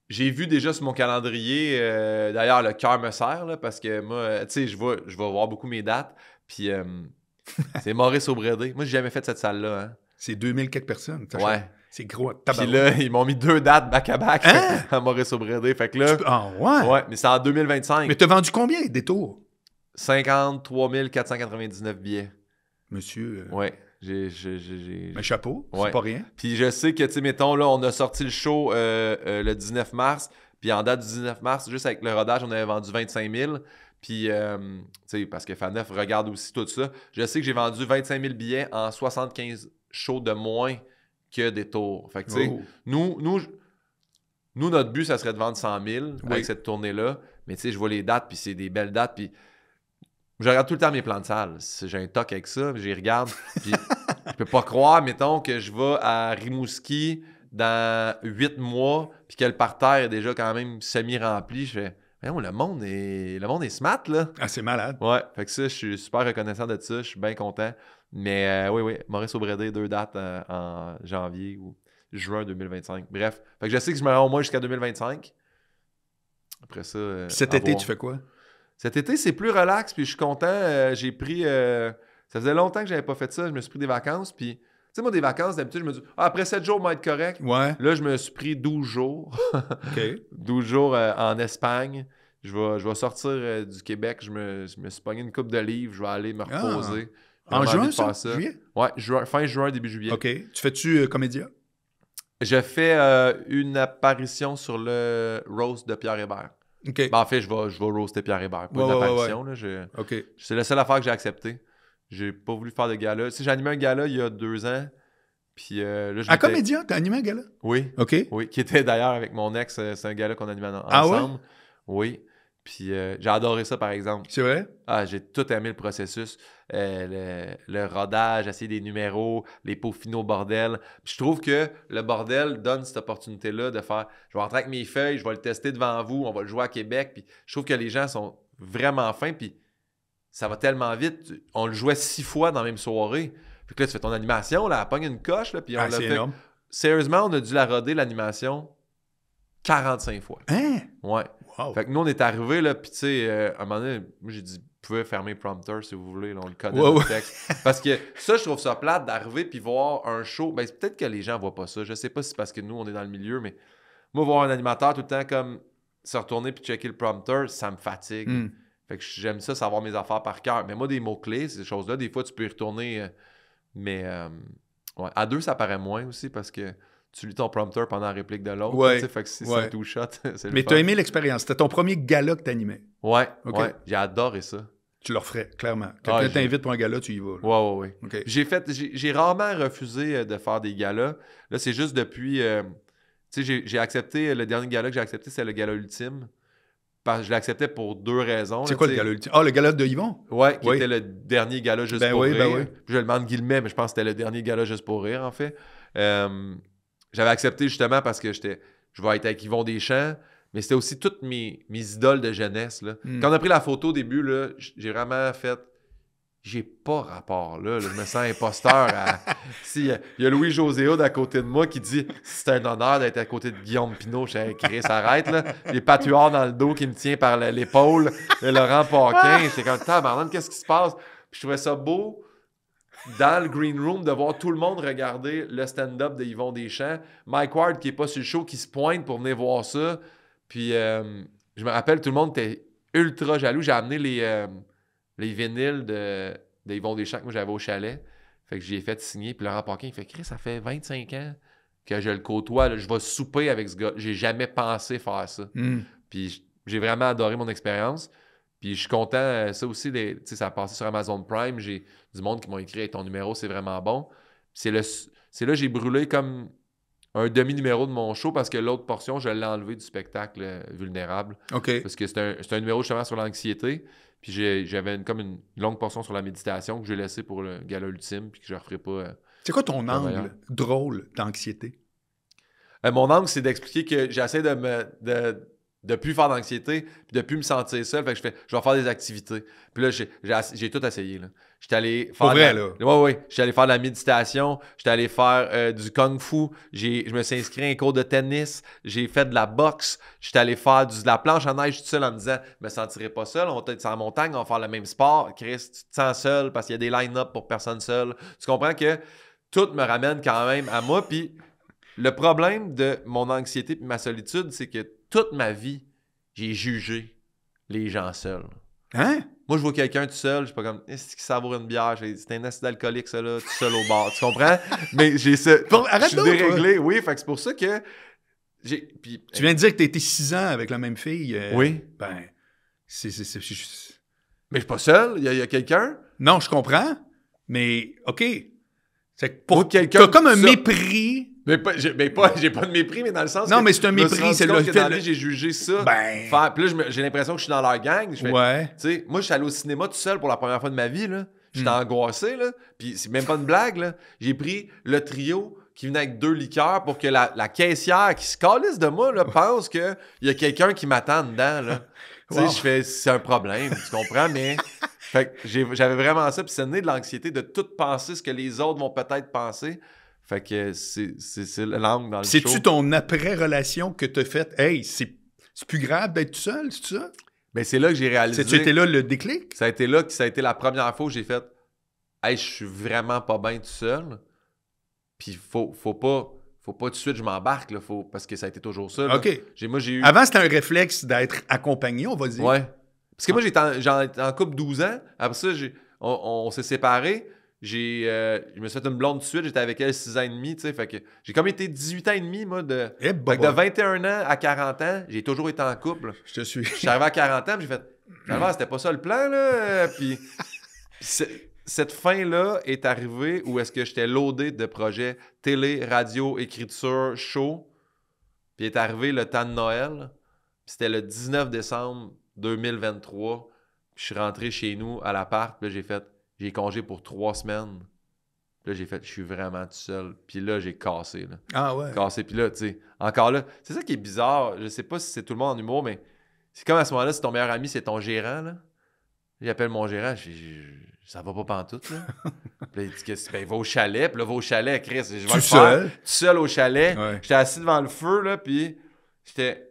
j'ai vu déjà sur mon calendrier, euh, d'ailleurs, le cœur me sert, parce que moi, euh, tu sais, je vais, je voir beaucoup mes dates. Puis c'est Maurice Aubredé. Moi, j'ai jamais fait cette salle-là. Hein. C'est C'est 2000 quelques personnes. Ouais. C'est gros. Hein, puis là, ils m'ont mis deux dates back-à-back hein? -à, Maurice Aubredé. Fait que là. Ah ouais. Ouais, mais c'est en 2025. Mais t'as vendu combien des tours? 53 499 billets monsieur. Euh, ouais. J'ai, Un chapeau, c'est pas rien. Puis je sais que, tu sais, mettons, là, on a sorti le show euh, euh, le 19 mars. Puis en date du 19 mars, juste avec le rodage, on avait vendu 25 000. Puis, tu sais, parce que Faneuf regarde aussi tout ça. Je sais que j'ai vendu 25 000 billets en 75 shows de moins que des tours. Fait que, tu sais, oh. nous, nous, nous, notre but, ça serait de vendre 100 000 avec cette tournée-là. Mais, tu sais, je vois les dates, puis c'est des belles dates. Puis, je regarde tout le temps mes plans de salle. J'ai un toc avec ça, j'y regarde. Puis je peux pas croire, mettons, que je vais à Rimouski dans huit mois, puis que le parterre est déjà quand même semi-rempli. Je fais, le monde est le monde est smart, là. Ah, c'est malade. Ouais, fait que ça, je suis super reconnaissant de ça. Je suis bien content. Mais euh, oui, oui, Maurice Aubredé, deux dates euh, en janvier ou juin 2025. Bref, fait que je sais que je me rends au moins jusqu'à 2025. Après ça. Euh, cet été, tu fais quoi? Cet été, c'est plus relax, puis je suis content. Euh, j'ai pris. Euh, ça faisait longtemps que j'avais pas fait ça. Je me suis pris des vacances, puis. Tu sais, moi, des vacances, d'habitude, je me dis ah, après sept jours, on va être correct. Ouais. Là, je me suis pris douze jours. OK. 12 jours euh, en Espagne. Je vais, je vais sortir du Québec. Je me, suis pogné une coupe de livres. Je vais aller me ah. reposer. En juin, ça? Juillet? Ouais, fin juin, début juillet. OK. Tu fais-tu comédia? Je fais une apparition sur le Rose de Pierre Hébert. Okay. Ben, en fait, je vais, je vais roaster Pierre Hébert. Pas ouais, une Là, C'est la seule affaire que j'ai acceptée. J'ai pas voulu faire de gala. Si j'ai animé un gala il y a deux ans. Puis, euh, là, je à comédien, t'as animé un gala? Oui. OK. Oui, qui était d'ailleurs avec mon ex. Euh, c'est un gala qu'on animait ah ensemble. Oui. Puis euh, j'ai adoré ça, par exemple. C'est vrai? Ah, j'ai tout aimé le processus. Euh, le, rodage, essayer des numéros, les peaufinaux au bordel. Puis je trouve que le bordel donne cette opportunité-là de faire je vais rentrer avec mes feuilles, je vais le tester devant vous, on va le jouer à Québec. Puis je trouve que les gens sont vraiment fins. Puis ça va tellement vite. On le jouait six fois dans la même soirée. Puis là, tu fais ton animation, là, pogne une coche, là, puis on ah, l'a fait. Énorme. Sérieusement, on a dû la roder, l'animation, 45 fois. Hein? Ouais. Fait que nous, on est arrivé, là, puis tu sais, euh, à un moment donné, j'ai dit, vous pouvez fermer prompteur si vous voulez, là, on le connaît le texte. Parce que ça, je trouve ça plate d'arriver puis voir un show. Ben, peut-être que les gens voient pas ça. Je sais pas si c'est parce que nous, on est dans le milieu, mais moi, voir un animateur tout le temps comme se retourner puis checker le prompteur, ça me fatigue. Hmm. Fait que j'aime ça, savoir mes affaires par cœur. Mais moi, des mots-clés, ces choses-là, des fois, tu peux y retourner. Euh, mais euh, à deux, ça paraît moins aussi parce que tu lis ton prompteur pendant la réplique de l'autre. Ouais. Fait que si c'est tout shot, c'est Mais tu as aimé l'expérience. C'était ton premier gala que t'animais. Ouais, ouais. J'ai adoré ça. Tu le referais, clairement. Quand ah, t'invite pour un gala, tu y vas. Oui, Ouais, ouais, ouais. J'ai, fait, j'ai, rarement refusé euh, de faire des galas. Là, c'est juste depuis. Euh, tu sais, j'ai, accepté. Euh, le dernier gala que j'ai accepté, c'est le gala ultime. Parce que je l'acceptais pour deux raisons. C'est quoi le gala ultime? Ah, le gala de Yvon? Ouais, qui était le dernier gala juste ben pour ben rire. Ben oui. Je le demande guillemets, mais je pense que c'était le dernier gala juste pour rire, en fait j'avais accepté justement parce que j'étais, je vais être avec Yvon Deschamps, mais c'était aussi toutes mes, mes idoles de jeunesse. Hmm. Quand on a pris la photo au début, là, j'ai vraiment fait. J'ai pas rapport là, je me sens imposteur. si, euh, il y a Louis José à côté de moi qui dit c'est un honneur d'être à côté de Guillaume Pinot, chez Chris, arrête là. Les patuards dans le dos qui me tient par l'épaule, Laurent Paquin, c'est comme tabarnak, qu'est-ce qui se passe je trouvais ça beau dans le green room, de voir tout le monde regarder le stand-up de Yvon Deschamps. Mike Ward, qui n'est pas sur le show, qui se pointe pour venir voir ça. Puis euh, je me rappelle, tout le monde était ultra jaloux. J'ai amené les, euh, les vinyles de, de Yvon Deschamps que moi j'avais au chalet. Fait que j'ai fait signer. Puis Laurent Paquin, il fait Chris, ça fait 25 ans que je le côtoie. je vais souper avec ce gars. J'ai jamais pensé faire ça. Hmm. Puis j'ai vraiment adoré mon expérience. Puis je suis content, euh, ça aussi, ça a passé sur Amazon Prime. J'ai du monde qui m'ont écrit ton numéro, c'est vraiment bon. C'est là que j'ai brûlé comme un demi-numéro de mon show parce que l'autre portion, je l'ai enlevé du spectacle euh, vulnérable. OK. Parce que c'est un, numéro justement sur l'anxiété. Puis j'avais comme une longue portion sur la méditation que j'ai laissée pour le gala ultime puis que je ne referai pas. Euh, c'est quoi ton angle drôle d'anxiété? mon angle, c'est d'expliquer que j'essaie de me de plus faire d'anxiété, puis de plus me sentir seul. Fait que je fais, je vais faire des activités. Puis là, j'ai tout essayé. J'étais allé faire. Vrai, la, là. J'étais allé faire de la méditation. J'étais allé faire euh, du kung fu. Je me suis inscrit à un cours de tennis. J'ai fait de la boxe. J'étais allé faire du, de la planche en neige tout seul en me disant, je me sentirais pas seul. On va être en montagne, on va faire le même sport. Chris, tu te sens seul parce qu'il y a des line-up pour personne seule. Tu comprends que tout me ramène quand même à moi. Puis le problème de mon anxiété et ma solitude, c'est que toute ma vie, j'ai jugé les gens seuls. Hein? Moi, je vois quelqu'un tout seul, je suis pas comme, est-ce qu'il savoure une bière? C'est un acide alcoolique, ça, là, tout seul au bar. tu comprends? Mais j'ai ça. arrête je suis déréglé, oui. Fait que c'est pour ça que. J'ai... Puis, tu viens de dire que tu été 6 ans avec la même fille. Euh, oui. Ben, c'est. c'est, Mais je suis pas seul, il y, a, quelqu'un. Non, je comprends, mais OK. C'est pour quelqu'un. T'as comme un mépris mais pas, j'ai, pas, de mépris, mais dans le sens. Non, mais c'est un mépris, c'est le fait. J'ai jugé ça. Ben. là, j'ai l'impression que je suis dans leur gang. Tu sais, moi, je suis allé au cinéma tout seul pour la première fois de ma vie, là. J'étais hmm. angoissé, là. Puis c'est même pas une blague, là. J'ai pris le trio qui venait avec deux liqueurs pour que la, caissière qui se calisse de moi, là, pense qu'il y a quelqu'un qui m'attend dedans, là. tu sais, je fais, c'est un problème, tu comprends, mais. Fait que j'avais vraiment ça, puis c'est né de l'anxiété de tout penser ce que les autres vont peut-être penser. Fait que c'est l'angle dans le show. C'est-tu ton après-relation que t'as fait. Hey, c'est plus grave d'être tout seul, c'est ça? Mais ben, c'est là que j'ai réalisé. C'était là le déclic? Ça a été là que ça a été la première fois où j'ai fait Hey, je suis vraiment pas bien tout seul. Puis faut, faut pas. Faut pas tout de suite, je m'embarque, faut, parce que ça a été toujours ça. Avant, c'était un réflexe d'être accompagné, on va dire. Ouais. Parce que moi, ah. j'étais en, en, couple 12 ans. Après ça, on s'est séparés. J'ai, euh, je me suis fait une blonde de suite, j'étais avec elle 6 ans et demi, tu sais, j'ai comme été 18 ans et demi, moi, de, 21 eh ans à 40 ans, j'ai toujours été en couple. Je te suis. Je arrivé à 40 ans, j'ai fait, c'était pas ça le plan, là, puis cette fin-là est arrivée où est-ce que j'étais loadé de projets télé, radio, écriture, show, puis est arrivé le temps de Noël, c'était le 19 décembre 2023, puis je suis rentré chez nous à l'appart, puis j'ai fait j'ai congé pour trois semaines. là, j'ai fait, je suis vraiment tout seul. Puis là, j'ai cassé. Là. Ah ouais. Cassé. Puis là, tu sais, encore là, c'est ça qui est bizarre. Je sais pas si c'est tout le monde en humour, mais c'est comme à ce moment-là, si ton meilleur ami, c'est ton gérant, là. J'appelle mon gérant, je, dis ça va pas pantoute, là. puis là, il dit que ben, va au chalet, puis là, va au chalet, Chris. Je vais tout seul. tout seul au chalet. J'étais assis devant le feu, là, puis j'étais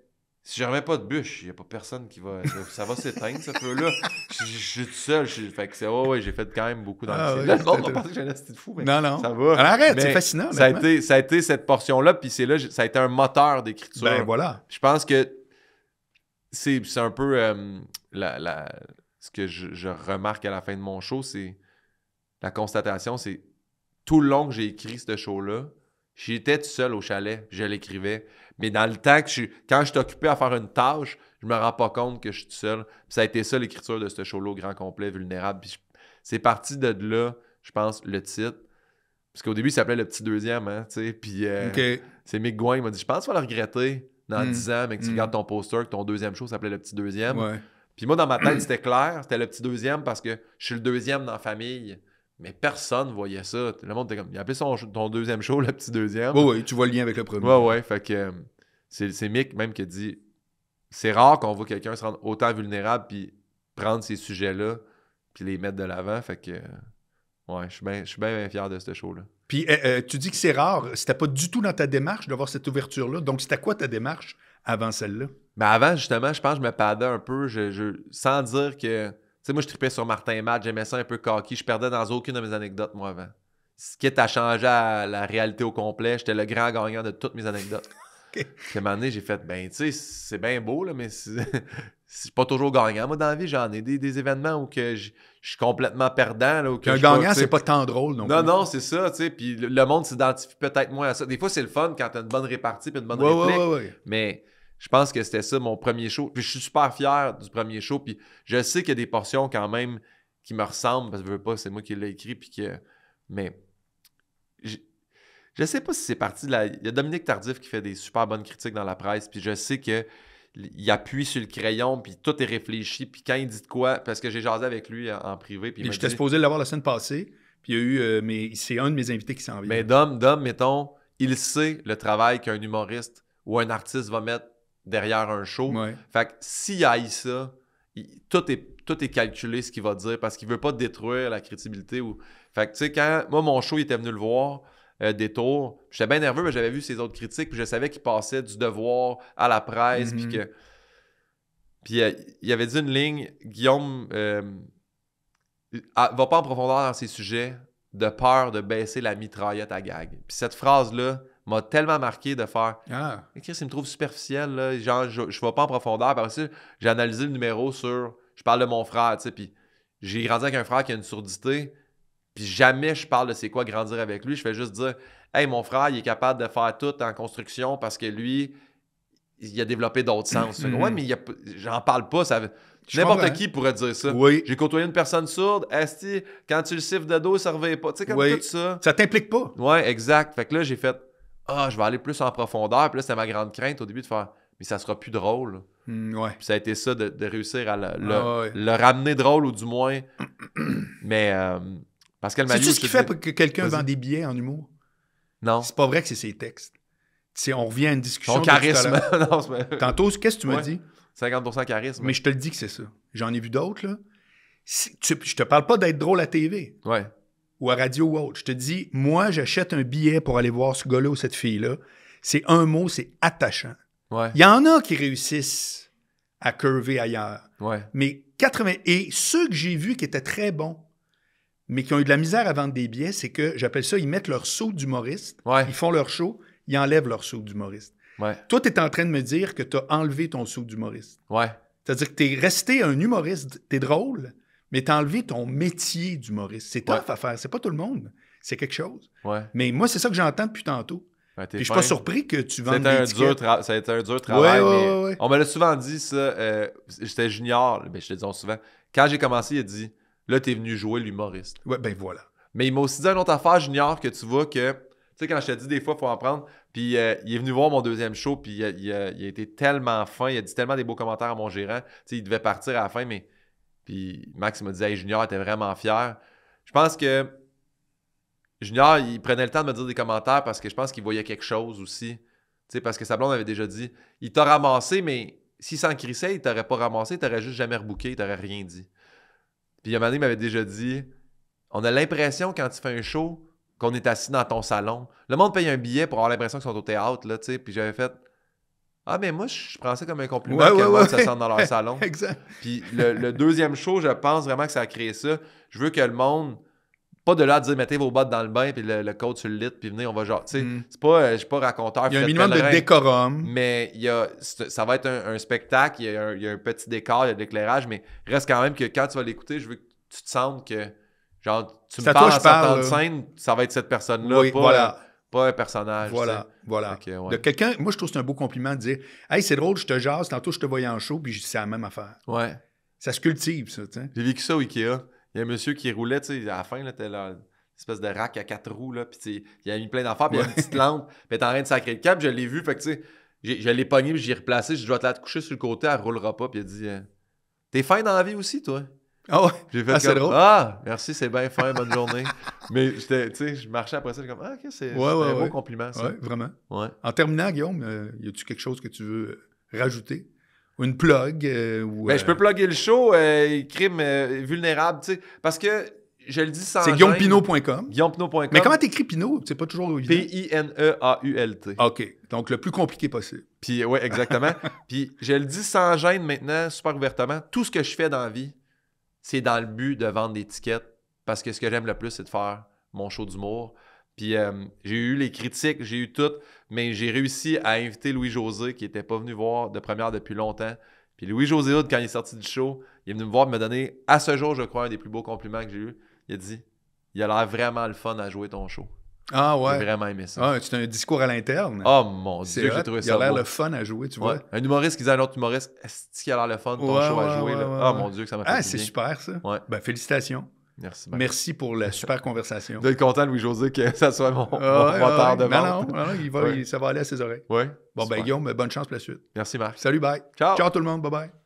si je remets pas de bûche, il n'y a pas personne qui va. Ça va s'éteindre, ce feu-là. Je, suis tout seul. fait que c'est. ouais ouais, j'ai fait quand même beaucoup dans Ah, le monde que j'allais fou, mais non, non. ça va. arrête, c'est fascinant. Ça a, été, ça a été cette portion-là, puis c'est là, ça a été un moteur d'écriture. Ben voilà. Je pense que c'est un peu euh, la, la, ce que je, je remarque à la fin de mon show, c'est la constatation, c'est tout le long que j'ai écrit ce show-là, j'étais tout seul au chalet, je l'écrivais. Mais dans le temps, que je, quand je suis occupé à faire une tâche, je me rends pas compte que je suis tout seul. ça a été ça l'écriture de ce show-là grand complet, vulnérable. Puis c'est parti de là, je pense, le titre. Parce qu'au début, il s'appelait le petit deuxième, hein, tu sais. Puis euh, c'est Mick il m'a dit Je pense qu'il va le regretter dans 10 hmm. ans, mais que tu hmm. gardes ton poster, que ton deuxième show s'appelait le petit deuxième. Puis moi, dans ma tête, c'était clair, c'était le petit deuxième parce que je suis le deuxième dans la famille. Mais personne voyait ça. Le monde était comme. Il a appelé son, ton deuxième show, le petit deuxième. Oui, oui, tu vois le lien avec le premier. Oui, oui. Fait que euh, c'est Mick même qui dit c'est rare qu'on voit quelqu'un se rendre autant vulnérable puis prendre ces sujets-là puis les mettre de l'avant. Fait que. Euh, ouais, je suis bien fier de ce show-là. Puis euh, tu dis que c'est rare. C'était pas du tout dans ta démarche d'avoir cette ouverture-là. Donc, c'était quoi ta démarche avant celle-là? Mais ben, avant, justement, je pense que je me padais un peu. sans dire que sais, moi, je tripais sur Martin Matt, j'aimais ça un peu cocky. Je perdais dans aucune de mes anecdotes, moi, avant. Ce qui t'a changé à la réalité au complet, j'étais le grand gagnant de toutes mes anecdotes. à un moment donné, j'ai fait, ben, tu sais, c'est bien beau, là, mais c'est pas toujours gagnant. Moi, dans la vie, j'en ai des, événements où je, suis complètement perdant. un gagnant, c'est pas tant drôle non Non, non, c'est ça, tu sais. Puis le, monde s'identifie peut-être moins à ça. Des fois, c'est le fun quand t'as une bonne répartie puis une bonne réplique. mais je pense que c'était ça mon premier show. Puis je suis super fier du premier show. Puis je sais qu'il y a des portions quand même qui me ressemblent, parce que je veux pas, c'est moi qui l'ai écrit. Puis que... Mais je... je sais pas si c'est parti de la. Il y a Dominique Tardif qui fait des super bonnes critiques dans la presse. Puis je sais que il appuie sur le crayon, puis tout est réfléchi. Puis quand il dit de quoi, parce que j'ai jasé avec lui en, privé. Puis j'étais supposé l'avoir la semaine passée. Puis il y a eu. Euh, c'est un de mes invités qui s'en vient. Mais Dom, Dom, mettons, il sait le travail qu'un humoriste ou un artiste va mettre derrière un show. Fait que s'il aille ça, tout, est, tout est calculé ce qu'il va dire parce qu'il veut pas détruire la crédibilité. Ou... Fait que tu sais, quand moi, mon show, il était venu le voir, euh, des tours, j'étais bien nerveux, mais j'avais vu ses autres critiques, puis je savais qu'il passait du devoir à la presse, puis mhm. que. Puis euh, il avait dit une ligne, Guillaume euh, va pas en profondeur dans ses sujets de peur de baisser la mitraillette à gag. Puis cette phrase-là, m'a tellement marqué de faire. Ah. il me trouve superficiel, là. Genre, je, ne vais pas en profondeur. Parce que j'ai analysé le numéro sur. Je parle de mon frère, tu sais, puis j'ai grandi avec un frère qui a une surdité. Puis jamais je parle de c'est quoi grandir avec lui. Je fais juste dire Hey, mon frère, il est capable de faire tout en construction parce que lui, il a développé d'autres sens. Mm-hmm. Ouais, mais j'en parle pas. Ça... N'importe qui pourrait dire ça. J'ai côtoyé une personne sourde. Esti, quand tu le siffles de dos, ça revient pas. Tu sais, comme tout ça. Ça t'implique pas. Oui, exact. Fait que là, j'ai fait ah, je vais aller plus en profondeur. Puis là, c'est ma grande crainte au début de faire Mais ça sera plus drôle. Hmm, Puis ça a été ça de, réussir à ah, le, ramener drôle ou du moins. mais euh, m'a dit. cest ce qui fait que quelqu'un vend des billets en humour Non. C'est pas vrai que c'est ses textes. on revient à une discussion. Son charisme. Tantôt, qu'est-ce que tu m'as dit 50% charisme. Mais je te le dis que c'est ça. J'en ai vu d'autres, là. Si je te parle pas d'être drôle à TV. Ouais ou à radio ou autre, je te dis, moi, j'achète un billet pour aller voir ce gars-là ou cette fille-là, c'est un mot, c'est attachant. Il y en a qui réussissent à curver ailleurs. Mais 80... Et ceux que j'ai vus qui étaient très bons, mais qui ont eu de la misère à vendre des billets, c'est que, j'appelle ça, ils mettent leur saut d'humoriste, ils font leur show, ils enlèvent leur saut d'humoriste. Toi, tu es en train de me dire que tu as enlevé ton saut d'humoriste. Ouais. C'est-à-dire que tu es resté un humoriste, tu es drôle, mais t'as enlevé ton métier d'humoriste. C'est tough à faire. C'est pas tout le monde. C'est quelque chose. Mais moi, c'est ça que j'entends depuis tantôt. Puis je suis pas surpris que tu vends des Ça a été un dur travail. on me l'a souvent dit, ça. Euh, j'étais junior, mais ben, je te dis souvent. Quand j'ai commencé, il a dit Là, t'es venu jouer l'humoriste. Ouais, ben voilà. Mais il m'a aussi dit une autre affaire, Junior, que tu vois que, tu sais, quand je t'ai dit, des fois, il faut en prendre. Puis euh, il est venu voir mon deuxième show, puis il a, été tellement fin, il a dit tellement des beaux commentaires à mon gérant. il devait partir à la fin, mais puis Max m'a dit Hey, Junior, t'es vraiment fier. Je pense que Junior, il prenait le temps de me dire des commentaires parce que je pense qu'il voyait quelque chose aussi. sais, parce que sa blonde avait déjà dit Il t'a ramassé, mais si s'en crissait, il t'aurait pas ramassé, il t'aurait juste jamais rebooké, il t'aurait rien dit. Puis un m'avait déjà dit On a l'impression quand tu fais un show qu'on est assis dans ton salon. Le monde paye un billet pour avoir l'impression qu'ils sont au théâtre, là, tu sais. Puis j'avais fait ah, mais moi, je prends ça comme un compliment ouais, que se dans leur salon. exact. Puis le, deuxième show, je pense vraiment que ça a créé ça. Je veux que le monde. Pas de là à dire mettez vos bottes dans le bain, puis le, coach, code le lit, puis venez, on va genre. Tu sais, mm. c'est pas. Euh, je suis pas raconteur. Il y a un minimum de décorum. Mais il ça va être un, spectacle, il y, a un, petit décor, il y a de l'éclairage, mais reste quand même que quand tu vas l'écouter, je veux que tu te sentes que. Genre, tu me parles à de scène, ça va être cette personne-là. Oui, voilà pas un personnage. Voilà, voilà. De quelqu'un, moi, je trouve que c'est un beau compliment de dire Hey, c'est drôle, je te jase, tantôt je te voyais en chaud puis c'est la même affaire. Ouais. Ça se cultive, ça, tu sais. J'ai vécu ça au Ikea. Il y a un monsieur qui roulait, tu sais, à la fin, là, une espèce de rack à quatre roues, là, puis il a mis plein d'affaires, puis il y a une petite lampe, puis t'es en train de sacrer le cap, je l'ai vu, fait que tu sais, je l'ai pogné, puis j'ai replacé, je dois te la coucher sur le côté, elle roulera pas, puis il a dit euh, T'es fin dans la vie aussi, toi ah ouais? J'ai fait ah, Ah, merci, c'est bien fait bonne journée. Mais tu sais, je marchais après ça, comme, ah, ok, c'est un beau compliment, ça. Oui, vraiment. En terminant, Guillaume, euh, y a-tu quelque chose que tu veux rajouter? Une plug? Euh, ou, ben, Je peux euh, plugger le show, crime vulnérable, tu sais, parce que je le dis sans. C'est guillaumepinot.com. Guillaumepinot.com. Mais comment t'écris Pinot C'est pas toujours évident. P-I-N-E-A-U-L-T. OK. Donc, le plus compliqué possible. Puis, ouais, exactement. Puis, je le dis sans gêne maintenant, super ouvertement. Tout ce que je fais dans la vie, c'est dans le but de vendre des tickets parce que ce que j'aime le plus, c'est de faire mon show d'humour. Puis euh, j'ai eu les critiques, j'ai eu tout, mais j'ai réussi à inviter Louis-José qui n'était pas venu voir de première depuis longtemps. Puis Louis-José quand il est sorti du show, il est venu me voir me donner, à ce jour, je crois, un des plus beaux compliments que j'ai eu. Il a dit Il a l'air vraiment le fun à jouer ton show. Ah ouais. J'ai vraiment aimé ça. Ah, c'est un discours à l'interne. Oh mon dieu, j'ai trouvé ça. Il a l'air le fun à jouer, tu vois. Un humoriste qui dit à un humoriste, est-ce qu'il a l'air le fun, ton show à jouer? Ah oh, mon dieu, que ça m'a fait Ah, c'est super ça. Ben, félicitations. Merci. Marc. Merci pour la super conversation. D'être content, Louis-José, que ça soit mon, ah, retard ah, de vente. Non, non, il va, il, ça va aller à ses oreilles. Oui. Bon, ben Guillaume, bonne chance pour la suite. Merci, Marc. Salut, bye. Ciao. Ciao tout le monde, bye bye.